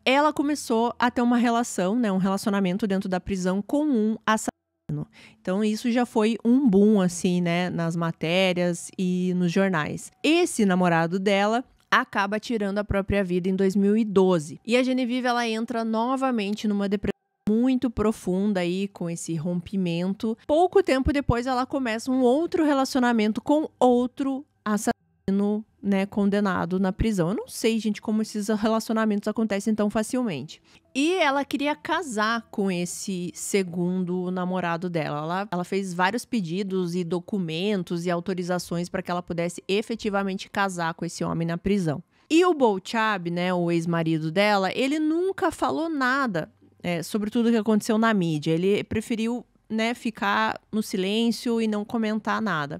ela começou a ter uma relação, né, um relacionamento dentro da prisão com um assassino. Então isso já foi um boom assim, né, nas matérias e nos jornais. Esse namorado dela acaba tirando a própria vida em 2012. E a Genevieve ela entra novamente numa depressão muito profunda aí com esse rompimento. Pouco tempo depois ela começa um outro relacionamento com outro assassino né, condenado na prisão. Eu não sei, gente, como esses relacionamentos acontecem tão facilmente. E ela queria casar com esse segundo namorado dela. Ela, ela fez vários pedidos e documentos e autorizações para que ela pudesse efetivamente casar com esse homem na prisão. E o Bolchab, né, o ex-marido dela, ele nunca falou nada é, sobre tudo que aconteceu na mídia. Ele preferiu né, ficar no silêncio e não comentar nada.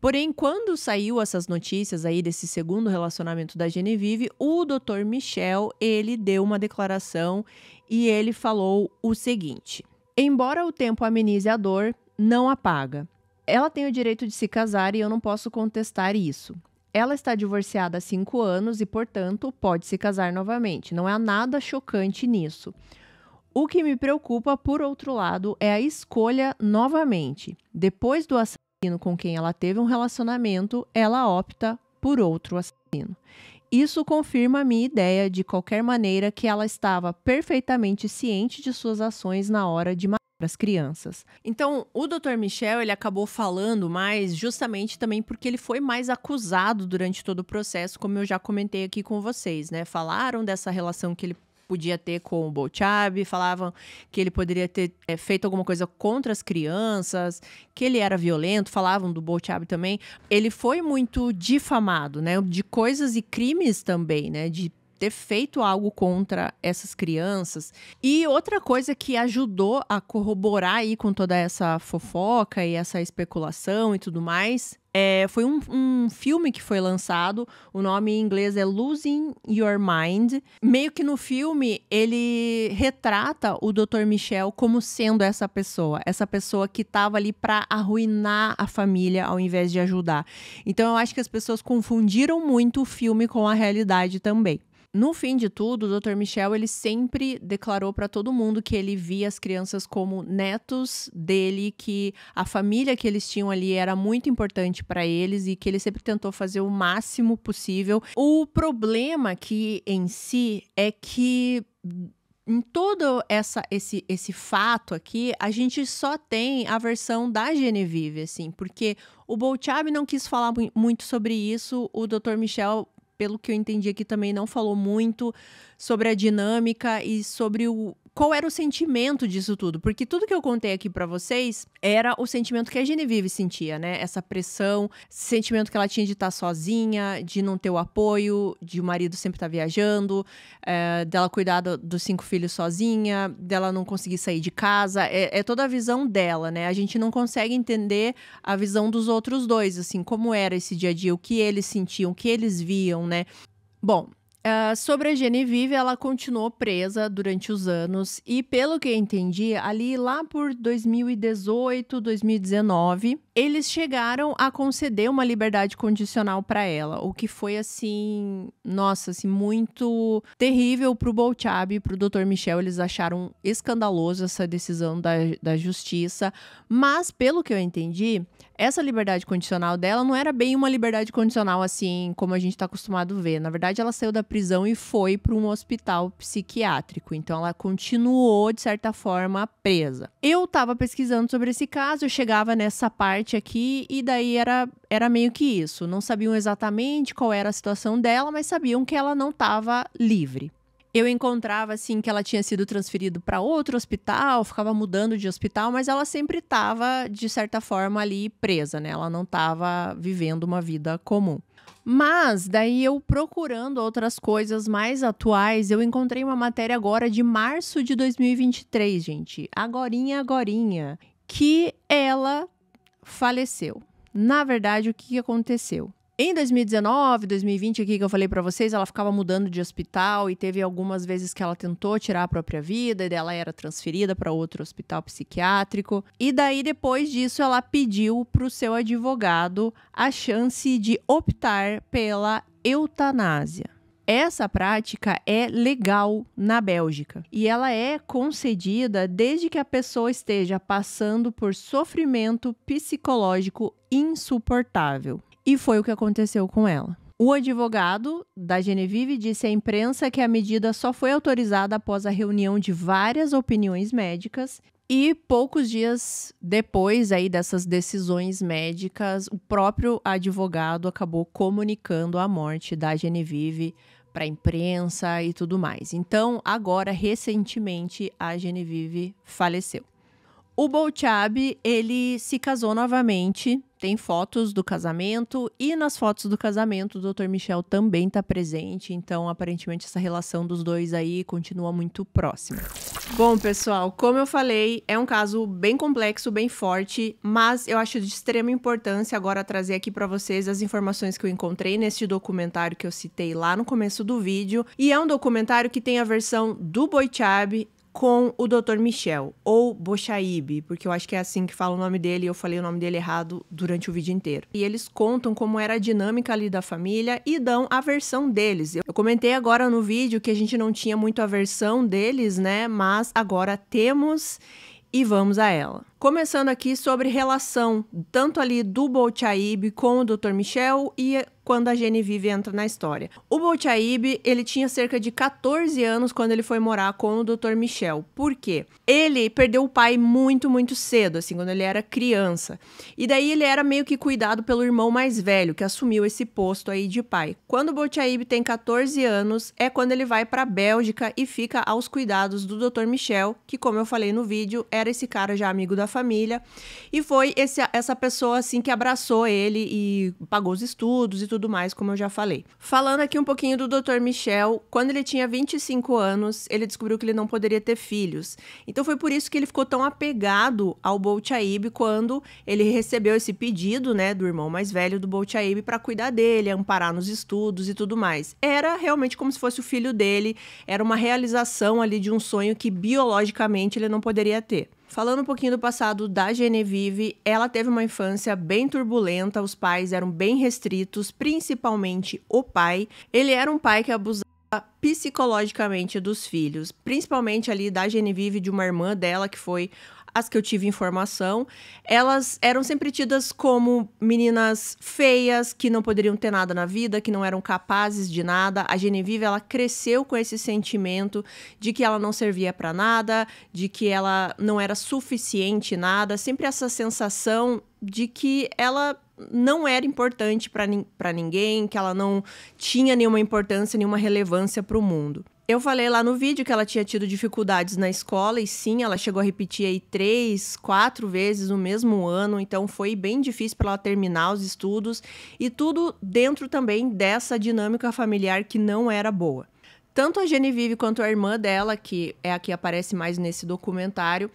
Porém, quando saiu essas notícias aí desse segundo relacionamento da Genevieve, o Dr. Michel, ele deu uma declaração e ele falou o seguinte: Embora o tempo amenize a dor, não apaga. Ela tem o direito de se casar e eu não posso contestar isso. Ela está divorciada há cinco anos e, portanto, pode se casar novamente. Não há nada chocante nisso. O que me preocupa, por outro lado, é a escolha novamente. Depois do assassino com quem ela teve um relacionamento, ela opta por outro assassino. Isso confirma a minha ideia, de qualquer maneira, que ela estava perfeitamente ciente de suas ações na hora de matar as crianças. Então, o Dr. Michel, ele acabou falando mais justamente também porque ele foi mais acusado durante todo o processo, como eu já comentei aqui com vocês, né? Falaram dessa relação que ele podia ter com o Bolchab, falavam que ele poderia ter é, feito alguma coisa contra as crianças, que ele era violento, falavam do Bolchab também. Ele foi muito difamado, né? De coisas e crimes também, né? De ter feito algo contra essas crianças. E outra coisa que ajudou a corroborar aí com toda essa fofoca e essa especulação e tudo mais é, foi um, um, filme que foi lançado. O nome em inglês é Losing Your Mind. Meio que no filme ele retrata o Dr. Michel como sendo essa pessoa, essa pessoa que estava ali para arruinar a família ao invés de ajudar. Então eu acho que as pessoas confundiram muito o filme com a realidade também. No fim de tudo, o Dr. Michel ele sempre declarou para todo mundo que ele via as crianças como netos dele, que a família que eles tinham ali era muito importante para eles e que ele sempre tentou fazer o máximo possível. O problema aqui em si é que em todo essa, esse, esse fato aqui, a gente só tem a versão da Genevieve, assim, porque o Bolchab não quis falar muito sobre isso, o Dr. Michel pelo que eu entendi aqui também não falou muito sobre a dinâmica e sobre o, qual era o sentimento disso tudo? Porque tudo que eu contei aqui para vocês era o sentimento que a Genevieve sentia, né? Essa pressão, sentimento que ela tinha de estar tá sozinha, de não ter o apoio, de o marido sempre estar tá viajando, é, dela cuidar do, dos cinco filhos sozinha, dela não conseguir sair de casa. É, é toda a visão dela, né? A gente não consegue entender a visão dos outros dois, assim, como era esse dia a dia, o que eles sentiam, o que eles viam, né? Bom, Uh, sobre a Genevieve, ela continuou presa durante os anos e, pelo que eu entendi, ali lá por 2018, 2019, eles chegaram a conceder uma liberdade condicional para ela, o que foi assim, nossa, assim, muito terrível para o Bolchab e para o Dr. Michel. Eles acharam escandaloso essa decisão da, da justiça, mas pelo que eu entendi, essa liberdade condicional dela não era bem uma liberdade condicional assim como a gente está acostumado a ver. Na verdade, ela saiu da prisão e foi para um hospital psiquiátrico. Então, ela continuou de certa forma presa. Eu estava pesquisando sobre esse caso, eu chegava nessa parte aqui, e daí era, era meio que isso. Não sabiam exatamente qual era a situação dela, mas sabiam que ela não estava livre. Eu encontrava assim que ela tinha sido transferida para outro hospital, ficava mudando de hospital, mas ela sempre estava de certa forma ali presa, né? Ela não estava vivendo uma vida comum. Mas daí eu procurando outras coisas mais atuais, eu encontrei uma matéria agora de março de 2023, gente. Agorinha, agorinha. Que ela faleceu. Na verdade, o que aconteceu? Em 2019, 2020 aqui que eu falei para vocês, ela ficava mudando de hospital e teve algumas vezes que ela tentou tirar a própria vida e dela era transferida para outro hospital psiquiátrico. E daí depois disso ela pediu para o seu advogado a chance de optar pela eutanásia. Essa prática é legal na Bélgica e ela é concedida desde que a pessoa esteja passando por sofrimento psicológico insuportável. E foi o que aconteceu com ela. O advogado da Genevieve disse à imprensa que a medida só foi autorizada após a reunião de várias opiniões médicas e poucos dias depois aí dessas decisões médicas, o próprio advogado acabou comunicando a morte da Genevieve para a imprensa e tudo mais. Então, agora recentemente a Genevieve faleceu. O Bolchab, ele se casou novamente, tem fotos do casamento e nas fotos do casamento o Dr. Michel também está presente, então aparentemente essa relação dos dois aí continua muito próxima. Bom, pessoal, como eu falei, é um caso bem complexo, bem forte, mas eu acho de extrema importância agora trazer aqui para vocês as informações que eu encontrei neste documentário que eu citei lá no começo do vídeo. E é um documentário que tem a versão do Boichab, com o Dr. Michel, ou Bochaíbe, porque eu acho que é assim que fala o nome dele, eu falei o nome dele errado durante o vídeo inteiro. E eles contam como era a dinâmica ali da família e dão a versão deles. Eu comentei agora no vídeo que a gente não tinha muito a versão deles, né? Mas agora temos e vamos a ela. Começando aqui sobre relação, tanto ali do Bolchaib com o Dr. Michel e quando a Genevieve entra na história. O Bolchaib, ele tinha cerca de 14 anos quando ele foi morar com o Dr. Michel. Por quê? Ele perdeu o pai muito, muito cedo, assim, quando ele era criança. E daí ele era meio que cuidado pelo irmão mais velho, que assumiu esse posto aí de pai. Quando o Bolchaib tem 14 anos, é quando ele vai para a Bélgica e fica aos cuidados do Dr. Michel, que como eu falei no vídeo, era esse cara já amigo da família. E foi esse, essa pessoa, assim, que abraçou ele e pagou os estudos e tudo mais, como eu já falei. Falando aqui um pouquinho do Dr. Michel, quando ele tinha 25 anos, ele descobriu que ele não poderia ter filhos. Então foi por isso que ele ficou tão apegado ao Bolchaib quando ele recebeu esse pedido, né, do irmão mais velho do Bolchaib para cuidar dele, amparar nos estudos e tudo mais. Era realmente como se fosse o filho dele, era uma realização ali de um sonho que biologicamente ele não poderia ter. Falando um pouquinho do passado da Genevieve, ela teve uma infância bem turbulenta, os pais eram bem restritos, principalmente o pai. Ele era um pai que abusava psicologicamente dos filhos, principalmente ali da Genevieve de uma irmã dela que foi as que eu tive informação, elas eram sempre tidas como meninas feias, que não poderiam ter nada na vida, que não eram capazes de nada. A Genevieve, ela cresceu com esse sentimento de que ela não servia para nada, de que ela não era suficiente nada, sempre essa sensação de que ela não era importante para ninguém, que ela não tinha nenhuma importância, nenhuma relevância para o mundo. Eu falei lá no vídeo que ela tinha tido dificuldades na escola, e sim, ela chegou a repetir aí três, quatro vezes no mesmo ano, então foi bem difícil para ela terminar os estudos, e tudo dentro também dessa dinâmica familiar que não era boa. Tanto a Genevieve quanto a irmã dela, que é a que aparece mais nesse documentário,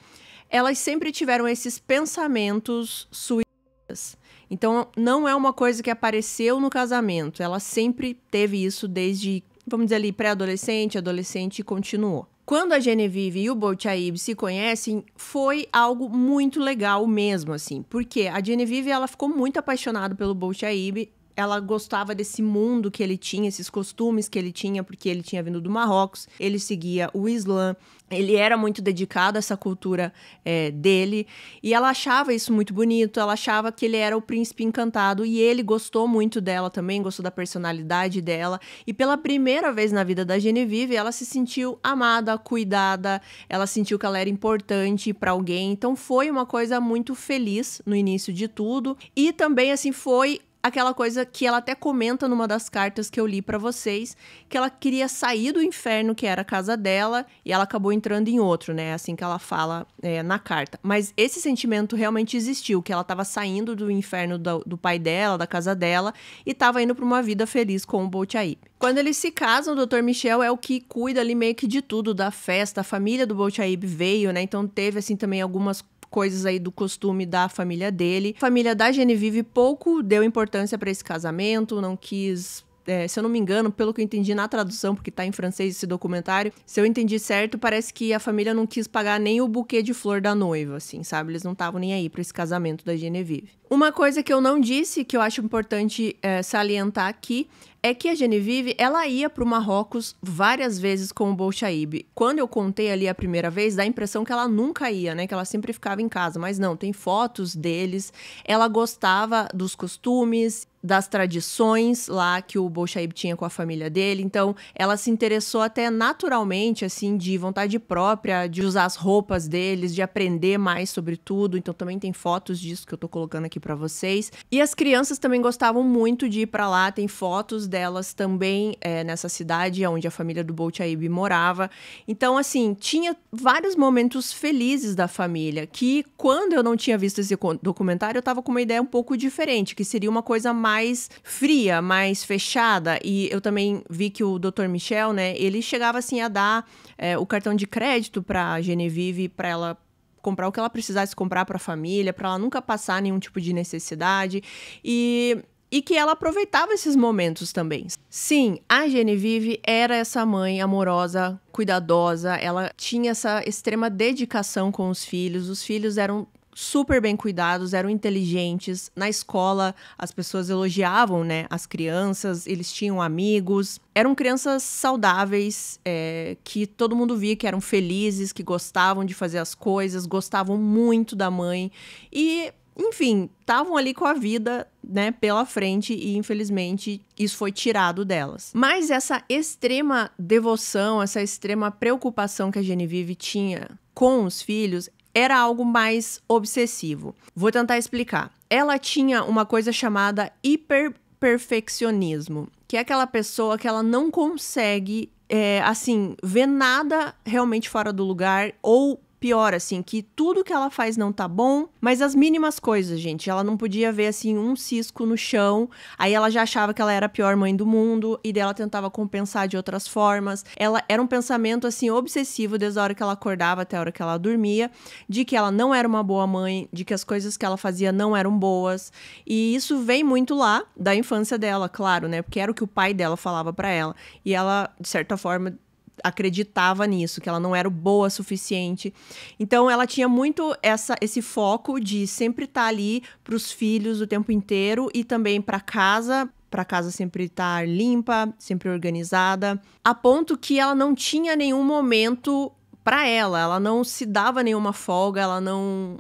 elas sempre tiveram esses pensamentos suicidas. Então, não é uma coisa que apareceu no casamento, ela sempre teve isso desde vamos dizer ali, pré-adolescente, adolescente e continuou. Quando a Genevieve e o Bolchaib se conhecem, foi algo muito legal mesmo, assim, porque a Genevieve ela ficou muito apaixonada pelo Bolchaib ela gostava desse mundo que ele tinha, esses costumes que ele tinha, porque ele tinha vindo do Marrocos, ele seguia o Islã, ele era muito dedicado a essa cultura é, dele, e ela achava isso muito bonito, ela achava que ele era o príncipe encantado, e ele gostou muito dela também, gostou da personalidade dela, e pela primeira vez na vida da Genevieve, ela se sentiu amada, cuidada, ela sentiu que ela era importante para alguém, então foi uma coisa muito feliz no início de tudo, e também, assim, foi aquela coisa que ela até comenta numa das cartas que eu li para vocês, que ela queria sair do inferno que era a casa dela e ela acabou entrando em outro, né? É assim que ela fala é, na carta. Mas esse sentimento realmente existiu, que ela estava saindo do inferno do, do, pai dela, da casa dela e estava indo para uma vida feliz com o Bolchaib. Quando eles se casam, o Dr. Michel é o que cuida ali meio que de tudo, da festa, a família do Bolchaib veio, né? Então teve assim também algumas coisas aí do costume da família dele. A família da Genevieve pouco deu importância para esse casamento, não quis é, se eu não me engano, pelo que eu entendi na tradução, porque tá em francês esse documentário, se eu entendi certo, parece que a família não quis pagar nem o buquê de flor da noiva, assim, sabe? Eles não estavam nem aí para esse casamento da Genevieve. Uma coisa que eu não disse, que eu acho importante é, salientar aqui, é que a Genevieve, ela ia para o Marrocos várias vezes com o Bolshaib. Quando eu contei ali a primeira vez, dá a impressão que ela nunca ia, né? Que ela sempre ficava em casa. Mas não, tem fotos deles. Ela gostava dos costumes das tradições lá que o Bolshaib tinha com a família dele. Então, ela se interessou até naturalmente, assim, de vontade própria, de usar as roupas deles, de aprender mais sobre tudo. Então, também tem fotos disso que eu tô colocando aqui para vocês. E as crianças também gostavam muito de ir para lá. Tem fotos delas também é, nessa cidade onde a família do Bolshaib morava. Então, assim, tinha vários momentos felizes da família que, quando eu não tinha visto esse documentário, eu tava com uma ideia um pouco diferente, que seria uma coisa mais mais fria, mais fechada. E eu também vi que o Dr. Michel, né, ele chegava assim a dar é, o cartão de crédito para Genevieve para ela comprar o que ela precisasse comprar para a família, para ela nunca passar nenhum tipo de necessidade. E e que ela aproveitava esses momentos também. Sim, a Genevieve era essa mãe amorosa, cuidadosa, ela tinha essa extrema dedicação com os filhos, os filhos eram super bem cuidados, eram inteligentes. Na escola, as pessoas elogiavam, né? As crianças, eles tinham amigos. Eram crianças saudáveis, é, que todo mundo via que eram felizes, que gostavam de fazer as coisas, gostavam muito da mãe. E enfim, estavam ali com a vida, né, pela frente e infelizmente isso foi tirado delas. Mas essa extrema devoção, essa extrema preocupação que a Genevieve tinha com os filhos era algo mais obsessivo. Vou tentar explicar. Ela tinha uma coisa chamada hiperperfeccionismo, que é aquela pessoa que ela não consegue é, assim, ver nada realmente fora do lugar ou pior, assim, que tudo que ela faz não tá bom, mas as mínimas coisas, gente. Ela não podia ver, assim, um cisco no chão, aí ela já achava que ela era a pior mãe do mundo, e dela tentava compensar de outras formas. Ela era um pensamento, assim, obsessivo desde a hora que ela acordava até a hora que ela dormia, de que ela não era uma boa mãe, de que as coisas que ela fazia não eram boas. E isso vem muito lá da infância dela, claro, né? Porque era o que o pai dela falava para ela. E ela, de certa forma, acreditava nisso, que ela não era boa o suficiente. Então ela tinha muito essa, esse foco de sempre estar tá ali para os filhos o tempo inteiro e também para casa, para casa sempre estar tá limpa, sempre organizada, a ponto que ela não tinha nenhum momento para ela, ela não se dava nenhuma folga, ela não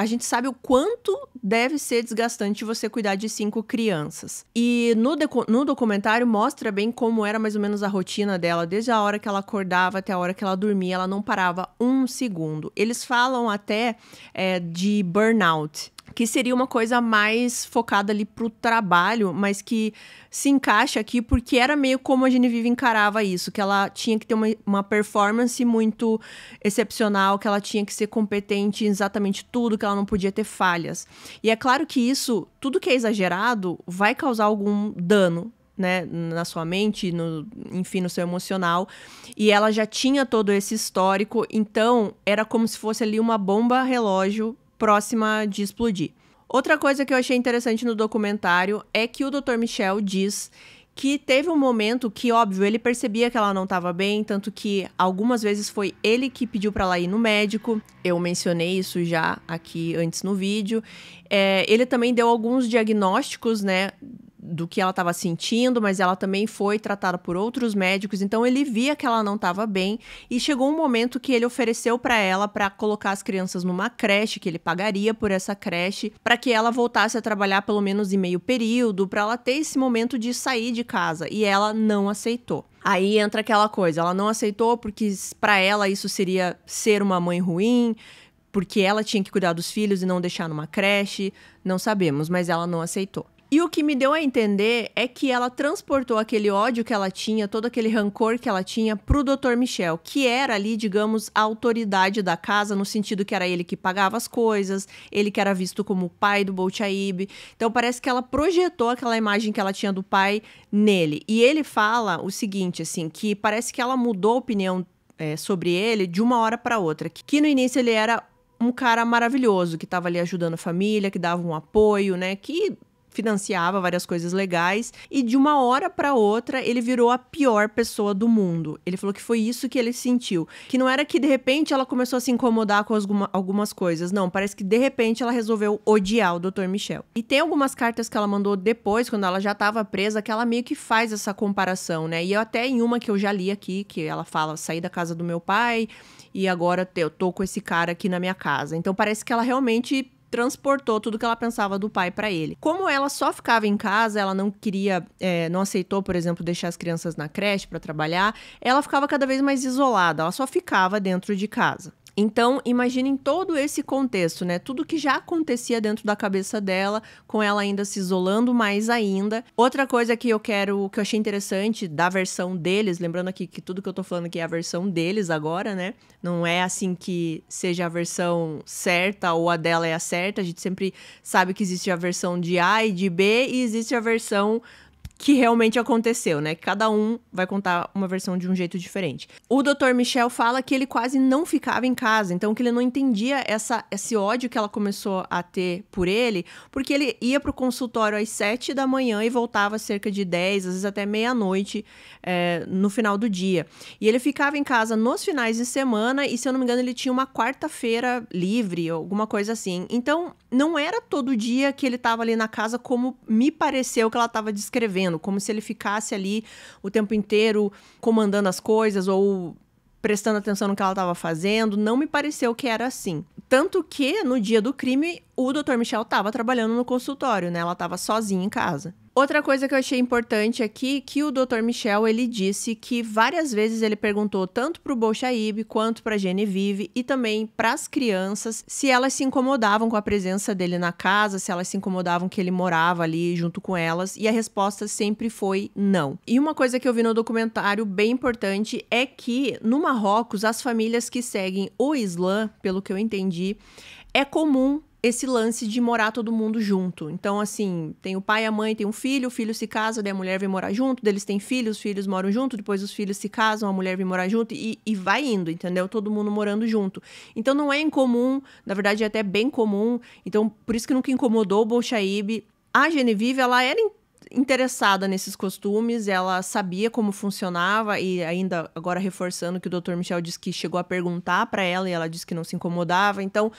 a gente sabe o quanto deve ser desgastante você cuidar de cinco crianças. E no, no documentário mostra bem como era mais ou menos a rotina dela, desde a hora que ela acordava até a hora que ela dormia, ela não parava um segundo. Eles falam até é, de burnout, que seria uma coisa mais focada ali para o trabalho, mas que se encaixa aqui porque era meio como a Genevieve encarava isso, que ela tinha que ter uma, uma performance muito excepcional, que ela tinha que ser competente em exatamente tudo, que ela não podia ter falhas. E é claro que isso, tudo que é exagerado, vai causar algum dano né, na sua mente, no, enfim, no seu emocional. E ela já tinha todo esse histórico, então era como se fosse ali uma bomba relógio próxima de explodir. Outra coisa que eu achei interessante no documentário é que o Dr. Michel diz que teve um momento que, óbvio, ele percebia que ela não estava bem, tanto que algumas vezes foi ele que pediu para ela ir no médico. Eu mencionei isso já aqui antes no vídeo. É, ele também deu alguns diagnósticos, né, do que ela estava sentindo, mas ela também foi tratada por outros médicos, então ele via que ela não estava bem e chegou um momento que ele ofereceu para ela para colocar as crianças numa creche que ele pagaria por essa creche, para que ela voltasse a trabalhar pelo menos em meio período, para ela ter esse momento de sair de casa e ela não aceitou. Aí entra aquela coisa, ela não aceitou porque para ela isso seria ser uma mãe ruim, porque ela tinha que cuidar dos filhos e não deixar numa creche, não sabemos, mas ela não aceitou. E o que me deu a entender é que ela transportou aquele ódio que ela tinha, todo aquele rancor que ela tinha, pro Dr. Michel, que era ali, digamos, a autoridade da casa, no sentido que era ele que pagava as coisas, ele que era visto como o pai do Bolchaib. Então parece que ela projetou aquela imagem que ela tinha do pai nele. E ele fala o seguinte, assim, que parece que ela mudou a opinião é, sobre ele de uma hora para outra. Que no início ele era um cara maravilhoso que estava ali ajudando a família, que dava um apoio, né? Que financiava várias coisas legais e de uma hora para outra ele virou a pior pessoa do mundo. Ele falou que foi isso que ele sentiu, que não era que de repente ela começou a se incomodar com alguma, algumas coisas, não, parece que de repente ela resolveu odiar o Dr. Michel. E tem algumas cartas que ela mandou depois, quando ela já estava presa, que ela meio que faz essa comparação, né? E eu até em uma que eu já li aqui, que ela fala: "Saí da casa do meu pai, e agora eu tô com esse cara aqui na minha casa. Então parece que ela realmente transportou tudo que ela pensava do pai para ele. Como ela só ficava em casa, ela não queria, é, não aceitou, por exemplo, deixar as crianças na creche para trabalhar, ela ficava cada vez mais isolada, ela só ficava dentro de casa. Então, imaginem todo esse contexto, né? Tudo que já acontecia dentro da cabeça dela, com ela ainda se isolando mais ainda. Outra coisa que eu quero, que eu achei interessante da versão deles, lembrando aqui que tudo que eu tô falando aqui é a versão deles agora, né? Não é assim que seja a versão certa ou a dela é a certa. A gente sempre sabe que existe a versão de A e de B e existe a versão que realmente aconteceu, né? Cada um vai contar uma versão de um jeito diferente. O Dr. Michel fala que ele quase não ficava em casa, então que ele não entendia essa, esse ódio que ela começou a ter por ele, porque ele ia para o consultório às sete da manhã e voltava cerca de dez, às vezes até meia-noite é, no final do dia. E ele ficava em casa nos finais de semana e, se eu não me engano, ele tinha uma quarta-feira livre, alguma coisa assim. Então, não era todo dia que ele estava ali na casa como me pareceu que ela estava descrevendo fazendo, como se ele ficasse ali o tempo inteiro comandando as coisas ou prestando atenção no que ela estava fazendo. Não me pareceu que era assim. Tanto que no dia do crime, o Dr. Michel estava trabalhando no consultório, né? Ela estava sozinha em casa. Outra coisa que eu achei importante aqui, que o Dr. Michel, ele disse que várias vezes ele perguntou tanto para o Bolshaib quanto para Genevieve e também para as crianças se elas se incomodavam com a presença dele na casa, se elas se incomodavam que ele morava ali junto com elas, e a resposta sempre foi não. E uma coisa que eu vi no documentário bem importante é que no Marrocos as famílias que seguem o Islã, pelo que eu entendi, é comum esse lance de morar todo mundo junto. Então, assim, tem o pai, a mãe, tem um filho, o filho se casa, daí a mulher vem morar junto, deles têm filhos, os filhos moram junto, depois os filhos se casam, a mulher vem morar junto e, e vai indo, entendeu? Todo mundo morando junto. Então, não é incomum, na verdade, é até bem comum. Então, por isso que nunca incomodou o Bolchaíbe. A Genevieve, ela era interessada nesses costumes, ela sabia como funcionava e ainda agora reforçando que o Dr. Michel disse que chegou a perguntar para ela e ela disse que não se incomodava. Então,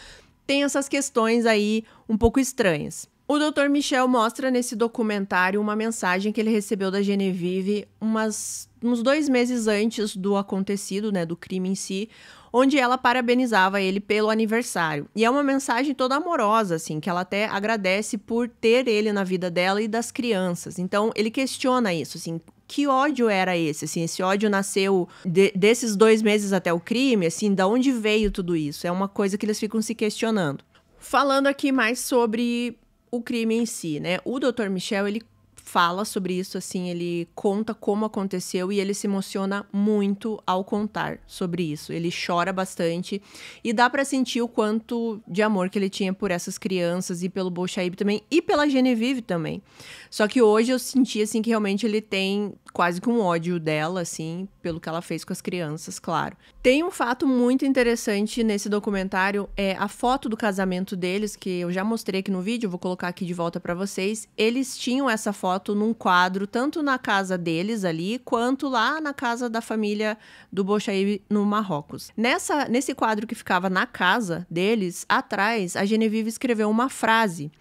tem essas questões aí um pouco estranhas. O Dr. Michel mostra nesse documentário uma mensagem que ele recebeu da Genevieve umas, uns dois meses antes do acontecido, né, do crime em si, onde ela parabenizava ele pelo aniversário. E é uma mensagem toda amorosa, assim, que ela até agradece por ter ele na vida dela e das crianças. Então, ele questiona isso, assim, que ódio era esse? Assim, esse ódio nasceu de, desses dois meses até o crime, assim, da onde veio tudo isso? É uma coisa que eles ficam se questionando. Falando aqui mais sobre o crime em si, né? O Dr. Michel, ele fala sobre isso, assim, ele conta como aconteceu e ele se emociona muito ao contar sobre isso. Ele chora bastante e dá para sentir o quanto de amor que ele tinha por essas crianças e pelo Bolshaib também e pela Genevieve também. Só que hoje eu senti assim que realmente ele tem quase que um ódio dela assim, pelo que ela fez com as crianças, claro. Tem um fato muito interessante nesse documentário, é a foto do casamento deles, que eu já mostrei aqui no vídeo, vou colocar aqui de volta para vocês. Eles tinham essa foto num quadro, tanto na casa deles ali, quanto lá na casa da família do Bochaib no Marrocos. Nessa, nesse quadro que ficava na casa deles, atrás, a Genevieve escreveu uma frase.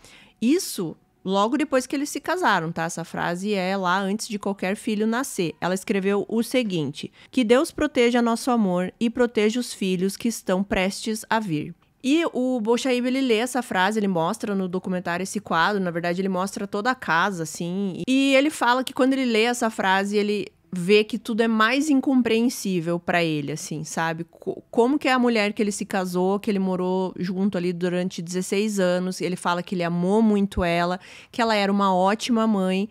Isso logo depois que eles se casaram, tá? Essa frase é lá antes de qualquer filho nascer. Ela escreveu o seguinte: Que Deus proteja nosso amor e proteja os filhos que estão prestes a vir. E o Bolshaib, ele lê essa frase, ele mostra no documentário esse quadro, na verdade ele mostra toda a casa, assim, e ele fala que quando ele lê essa frase, ele vê que tudo é mais incompreensível para ele, assim, sabe? Como que é a mulher que ele se casou, que ele morou junto ali durante 16 anos, ele fala que ele amou muito ela, que ela era uma ótima mãe,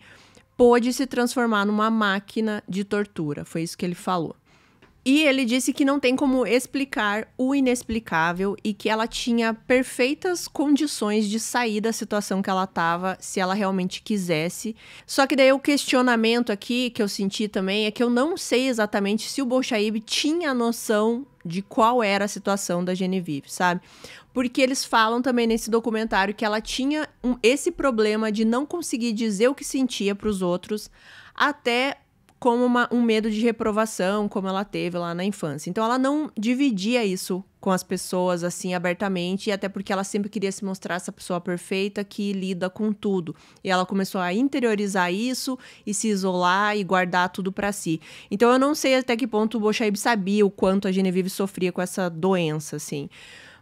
pôde se transformar numa máquina de tortura. Foi isso que ele falou. E ele disse que não tem como explicar o inexplicável e que ela tinha perfeitas condições de sair da situação que ela estava se ela realmente quisesse. Só que daí o questionamento aqui que eu senti também é que eu não sei exatamente se o Bolshaib tinha noção de qual era a situação da Genevieve, sabe? Porque eles falam também nesse documentário que ela tinha um, esse problema de não conseguir dizer o que sentia para os outros até como uma, um medo de reprovação, como ela teve lá na infância. Então ela não dividia isso com as pessoas assim abertamente, até porque ela sempre queria se mostrar essa pessoa perfeita que lida com tudo. E ela começou a interiorizar isso e se isolar e guardar tudo para si. Então eu não sei até que ponto o Bochaib sabia o quanto a Genevieve sofria com essa doença assim.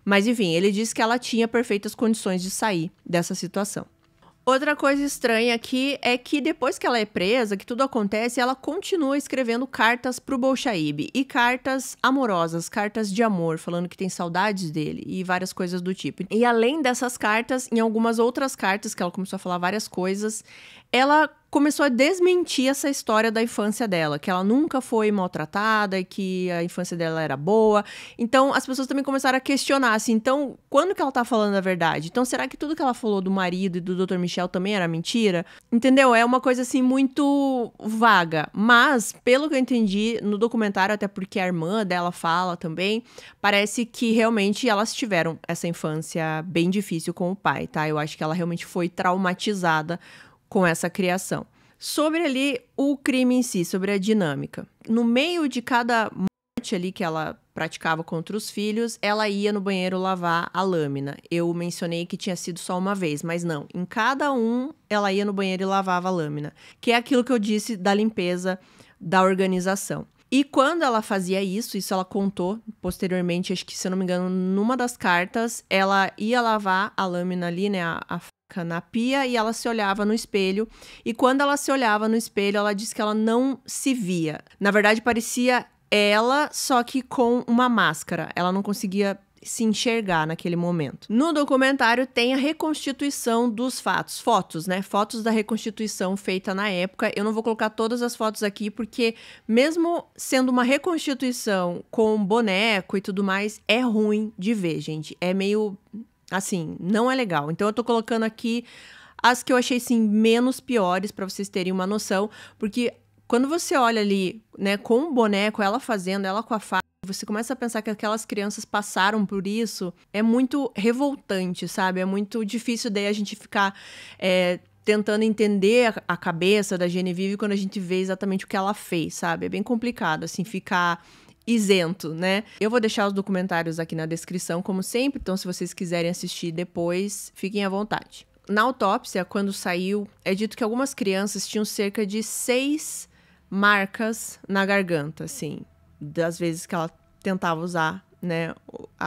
Mas enfim, ele disse que ela tinha perfeitas condições de sair dessa situação. Outra coisa estranha aqui é que depois que ela é presa, que tudo acontece, ela continua escrevendo cartas pro Bolshaib e cartas amorosas, cartas de amor, falando que tem saudades dele e várias coisas do tipo. E além dessas cartas, em algumas outras cartas que ela começou a falar várias coisas, ela começou a desmentir essa história da infância dela, que ela nunca foi maltratada e que a infância dela era boa. Então as pessoas também começaram a questionar assim, então quando que ela tá falando a verdade? Então será que tudo que ela falou do marido e do Dr. Michel também era mentira? Entendeu? É uma coisa assim muito vaga, mas pelo que eu entendi no documentário, até porque a irmã dela fala também, parece que realmente elas tiveram essa infância bem difícil com o pai, tá? Eu acho que ela realmente foi traumatizada com essa criação. Sobre ali o crime em si, sobre a dinâmica. No meio de cada morte ali que ela praticava contra os filhos, ela ia no banheiro lavar a lâmina. Eu mencionei que tinha sido só uma vez, mas não. Em cada um, ela ia no banheiro e lavava a lâmina, que é aquilo que eu disse da limpeza, da organização. E quando ela fazia isso, isso ela contou posteriormente, acho que se eu não me engano, numa das cartas, ela ia lavar a lâmina ali, né, a, a na pia e ela se olhava no espelho. E quando ela se olhava no espelho, ela disse que ela não se via. Na verdade, parecia ela, só que com uma máscara. Ela não conseguia se enxergar naquele momento. No documentário tem a reconstituição dos fatos, fotos, né? Fotos da reconstituição feita na época. Eu não vou colocar todas as fotos aqui porque mesmo sendo uma reconstituição com boneco e tudo mais, é ruim de ver, gente. É meio Assim, não é legal. Então eu tô colocando aqui as que eu achei sim menos piores para vocês terem uma noção, porque quando você olha ali, né, com o boneco, ela fazendo, ela com a faca, você começa a pensar que aquelas crianças passaram por isso, é muito revoltante, sabe? É muito difícil daí a gente ficar é, tentando entender a cabeça da Genevieve quando a gente vê exatamente o que ela fez, sabe? É bem complicado, assim, ficar isento, né? Eu vou deixar os documentários aqui na descrição, como sempre, então se vocês quiserem assistir depois, fiquem à vontade. Na autópsia, quando saiu, é dito que algumas crianças tinham cerca de seis marcas na garganta, assim, das vezes que ela tentava usar, né? A...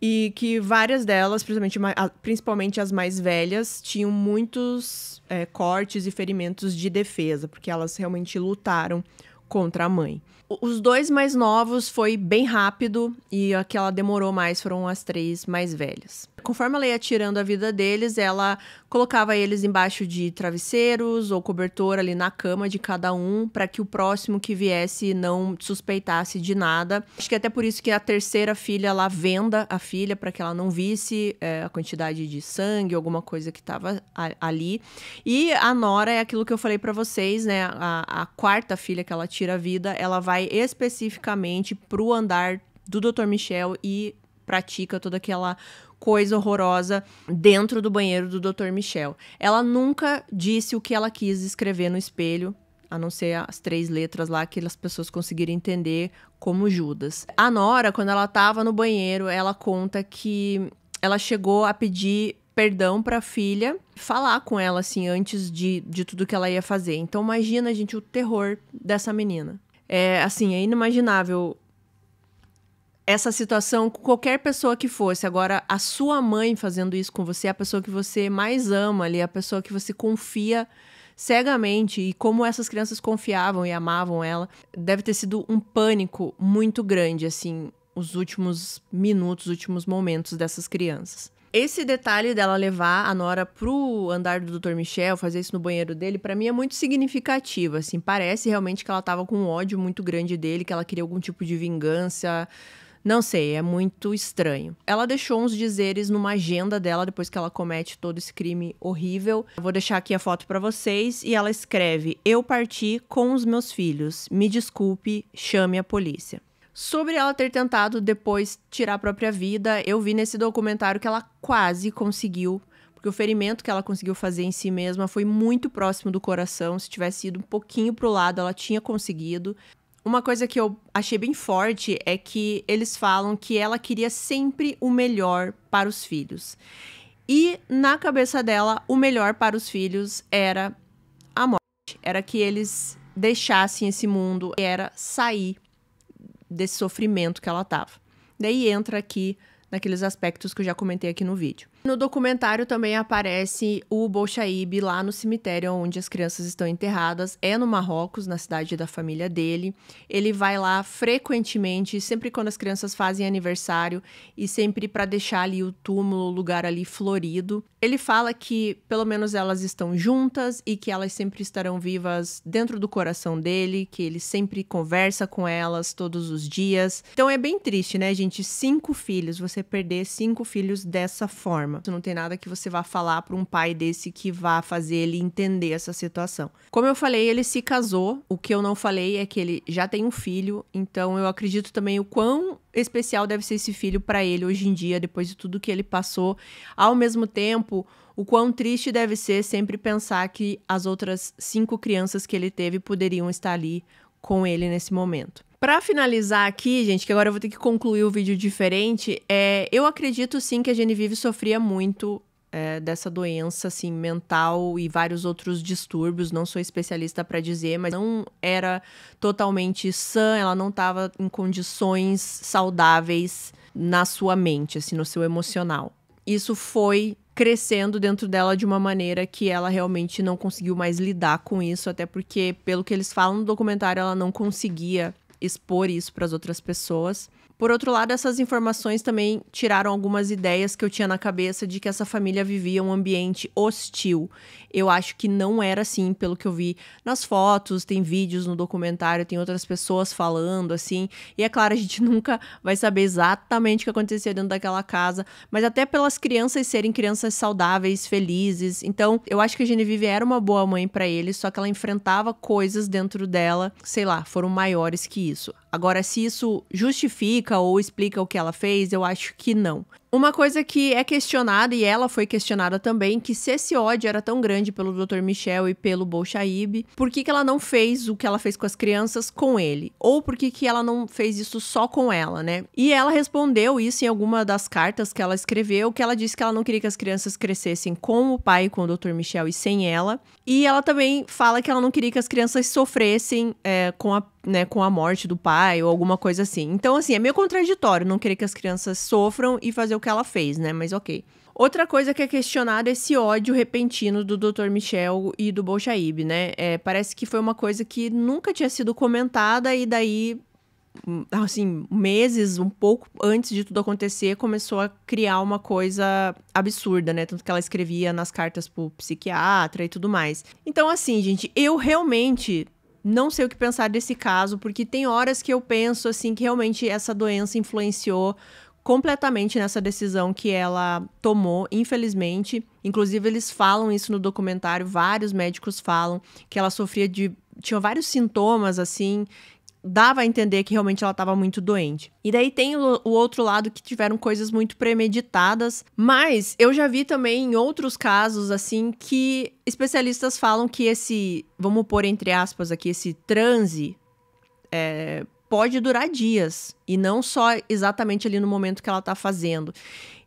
E que várias delas, principalmente, principalmente as mais velhas, tinham muitos é, cortes e ferimentos de defesa, porque elas realmente lutaram contra a mãe. Os dois mais novos foi bem rápido e a que ela demorou mais foram as três mais velhas. Conforme ela ia tirando a vida deles, ela colocava eles embaixo de travesseiros ou cobertor ali na cama de cada um, para que o próximo que viesse não suspeitasse de nada. Acho que é até por isso que a terceira filha lá venda a filha para que ela não visse é, a quantidade de sangue, alguma coisa que estava ali. E a Nora é aquilo que eu falei para vocês, né? A, a quarta filha que ela tira a vida, ela vai vai especificamente pro andar do Dr. Michel e pratica toda aquela coisa horrorosa dentro do banheiro do Dr. Michel. Ela nunca disse o que ela quis escrever no espelho, a não ser as três letras lá que as pessoas conseguiram entender como Judas. A Nora, quando ela estava no banheiro, ela conta que ela chegou a pedir perdão para a filha, falar com ela assim antes de, de tudo que ela ia fazer. Então imagina, gente, o terror dessa menina. É, assim, é inimaginável essa situação com qualquer pessoa que fosse. Agora, a sua mãe fazendo isso com você, a pessoa que você mais ama ali, a pessoa que você confia cegamente e como essas crianças confiavam e amavam ela, deve ter sido um pânico muito grande, assim, os últimos minutos, os últimos momentos dessas crianças. Esse detalhe dela levar a Nora pro andar do Dr. Michel, fazer isso no banheiro dele, para mim é muito significativo, assim, parece realmente que ela tava com um ódio muito grande dele, que ela queria algum tipo de vingança, não sei, é muito estranho. Ela deixou uns dizeres numa agenda dela depois que ela comete todo esse crime horrível. Eu vou deixar aqui a foto para vocês e ela escreve: "Eu parti com os meus filhos. Me desculpe, chame a polícia" sobre ela ter tentado depois tirar a própria vida. Eu vi nesse documentário que ela quase conseguiu, porque o ferimento que ela conseguiu fazer em si mesma foi muito próximo do coração. Se tivesse ido um pouquinho pro lado, ela tinha conseguido. Uma coisa que eu achei bem forte é que eles falam que ela queria sempre o melhor para os filhos. E na cabeça dela, o melhor para os filhos era a morte, era que eles deixassem esse mundo, era sair desse sofrimento que ela estava. Daí entra aqui naqueles aspectos que eu já comentei aqui no vídeo. No documentário também aparece o Bolshaib lá no cemitério onde as crianças estão enterradas. É no Marrocos, na cidade da família dele. Ele vai lá frequentemente, sempre quando as crianças fazem aniversário e sempre para deixar ali o túmulo, o lugar ali florido. Ele fala que pelo menos elas estão juntas e que elas sempre estarão vivas dentro do coração dele, que ele sempre conversa com elas todos os dias. Então é bem triste, né, gente? Cinco filhos, você perder cinco filhos dessa forma forma. Não tem nada que você vá falar para um pai desse que vá fazer ele entender essa situação. Como eu falei, ele se casou. O que eu não falei é que ele já tem um filho, então eu acredito também o quão especial deve ser esse filho para ele hoje em dia, depois de tudo que ele passou. Ao mesmo tempo, o quão triste deve ser sempre pensar que as outras cinco crianças que ele teve poderiam estar ali com ele nesse momento. Para finalizar aqui, gente, que agora eu vou ter que concluir o vídeo diferente, é, eu acredito sim que a Genevieve sofria muito é, dessa doença assim mental e vários outros distúrbios. Não sou especialista para dizer, mas não era totalmente sã. Ela não estava em condições saudáveis na sua mente, assim, no seu emocional. Isso foi crescendo dentro dela de uma maneira que ela realmente não conseguiu mais lidar com isso, até porque, pelo que eles falam no documentário, ela não conseguia expor isso para as outras pessoas. Por outro lado, essas informações também tiraram algumas ideias que eu tinha na cabeça de que essa família vivia um ambiente hostil. Eu acho que não era assim, pelo que eu vi nas fotos, tem vídeos no documentário, tem outras pessoas falando assim. E é claro, a gente nunca vai saber exatamente o que acontecia dentro daquela casa, mas até pelas crianças serem crianças saudáveis, felizes. Então, eu acho que a Genevieve era uma boa mãe para ele, só que ela enfrentava coisas dentro dela, sei lá, foram maiores que isso. Agora, se isso justifica ou explica o que ela fez, eu acho que não. Uma coisa que é questionada, e ela foi questionada também, que se esse ódio era tão grande pelo Dr. Michel e pelo Bolshaib, por que, que ela não fez o que ela fez com as crianças com ele? Ou por que, que ela não fez isso só com ela, né? E ela respondeu isso em alguma das cartas que ela escreveu, que ela disse que ela não queria que as crianças crescessem com o pai, com o Dr. Michel e sem ela. E ela também fala que ela não queria que as crianças sofressem é, com a né, com a morte do pai ou alguma coisa assim. Então, assim, é meio contraditório não querer que as crianças sofram e fazer o que ela fez, né? Mas ok. Outra coisa que é questionada é esse ódio repentino do Dr. Michel e do Bolshaib, né? É, parece que foi uma coisa que nunca tinha sido comentada e daí, hum, assim, meses, um pouco antes de tudo acontecer, começou a criar uma coisa absurda, né? Tanto que ela escrevia nas cartas pro psiquiatra e tudo mais. Então, assim, gente, eu realmente não sei o que pensar desse caso, porque tem horas que eu penso, assim, que realmente essa doença influenciou completamente nessa decisão que ela tomou, infelizmente. Inclusive, eles falam isso no documentário, vários médicos falam que ela sofria de. tinha vários sintomas, assim, dava a entender que realmente ela estava muito doente. E daí tem o, o, outro lado que tiveram coisas muito premeditadas, mas eu já vi também em outros casos assim que especialistas falam que esse, vamos pôr entre aspas aqui, esse transe é, pode durar dias e não só exatamente ali no momento que ela está fazendo.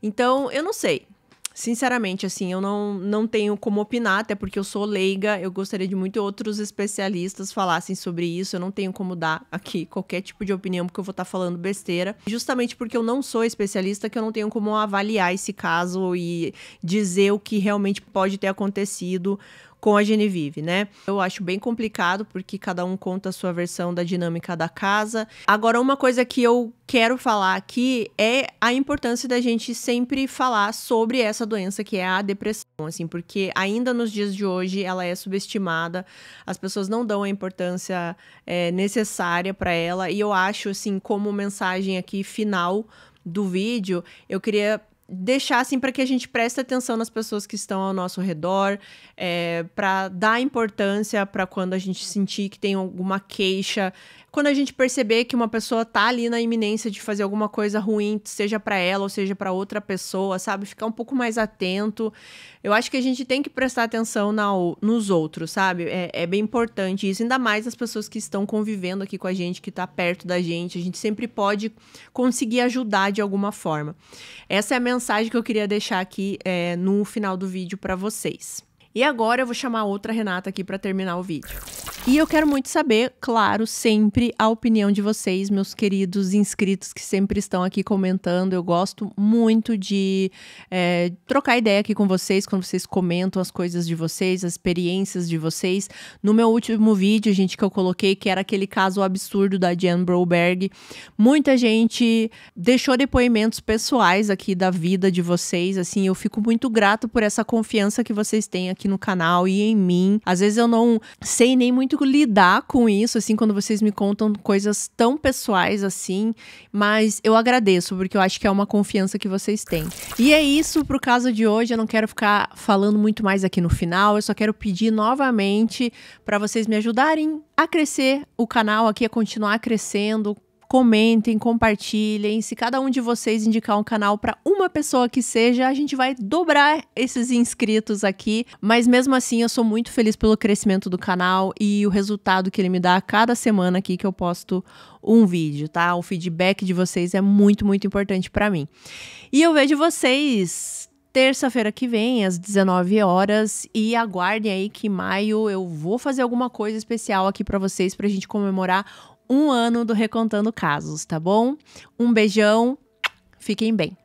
Então, eu não sei. Sinceramente, assim, eu não, não tenho como opinar, até porque eu sou leiga, eu gostaria de muito outros especialistas falassem sobre isso, eu não tenho como dar aqui qualquer tipo de opinião, porque eu vou estar tá falando besteira. Justamente porque eu não sou especialista, que eu não tenho como avaliar esse caso e dizer o que realmente pode ter acontecido com a Genevieve, né? Eu acho bem complicado porque cada um conta a sua versão da dinâmica da casa. Agora, uma coisa que eu quero falar aqui é a importância da gente sempre falar sobre essa doença que é a depressão, assim, porque ainda nos dias de hoje ela é subestimada, as pessoas não dão a importância é, necessária para ela. E eu acho, assim, como mensagem aqui final do vídeo, eu queria deixar assim para que a gente preste atenção nas pessoas que estão ao nosso redor, é, eh, para dar importância para quando a gente sentir que tem alguma queixa quando a gente perceber que uma pessoa tá ali na iminência de fazer alguma coisa ruim, seja para ela ou seja para outra pessoa, sabe? Ficar um pouco mais atento. Eu acho que a gente tem que prestar atenção na, nos outros, sabe? É, é bem importante isso, ainda mais as pessoas que estão convivendo aqui com a gente, que tá perto da gente. A gente sempre pode conseguir ajudar de alguma forma. Essa é a mensagem que eu queria deixar aqui é, no final do vídeo para vocês. E agora eu vou chamar outra Renata aqui para terminar o vídeo. E eu quero muito saber, claro, sempre a opinião de vocês, meus queridos inscritos que sempre estão aqui comentando. Eu gosto muito de é, trocar ideia aqui com vocês, quando vocês comentam as coisas de vocês, as experiências de vocês. No meu último vídeo, gente, que eu coloquei, que era aquele caso absurdo da Jan Broberg, muita gente deixou depoimentos pessoais aqui da vida de vocês. Assim, eu fico muito grato por essa confiança que vocês têm aqui no canal e em mim. Às vezes eu não sei nem muito lidar com isso, assim, quando vocês me contam coisas tão pessoais assim, mas eu agradeço, porque eu acho que é uma confiança que vocês têm. E é isso pro caso de hoje, eu não quero ficar falando muito mais aqui no final, eu só quero pedir novamente para vocês me ajudarem a crescer o canal aqui, a continuar crescendo, comentem, compartilhem. Se cada um de vocês indicar um canal para uma pessoa que seja, a gente vai dobrar esses inscritos aqui. Mas mesmo assim, eu sou muito feliz pelo crescimento do canal e o resultado que ele me dá a cada semana aqui que eu posto um vídeo, tá? O feedback de vocês é muito, muito importante para mim. E eu vejo vocês terça-feira que vem, às 19 horas, e aguardem aí que em maio eu vou fazer alguma coisa especial aqui para vocês pra gente comemorar um ano do Recontando Casos, tá bom? Um beijão, fiquem bem.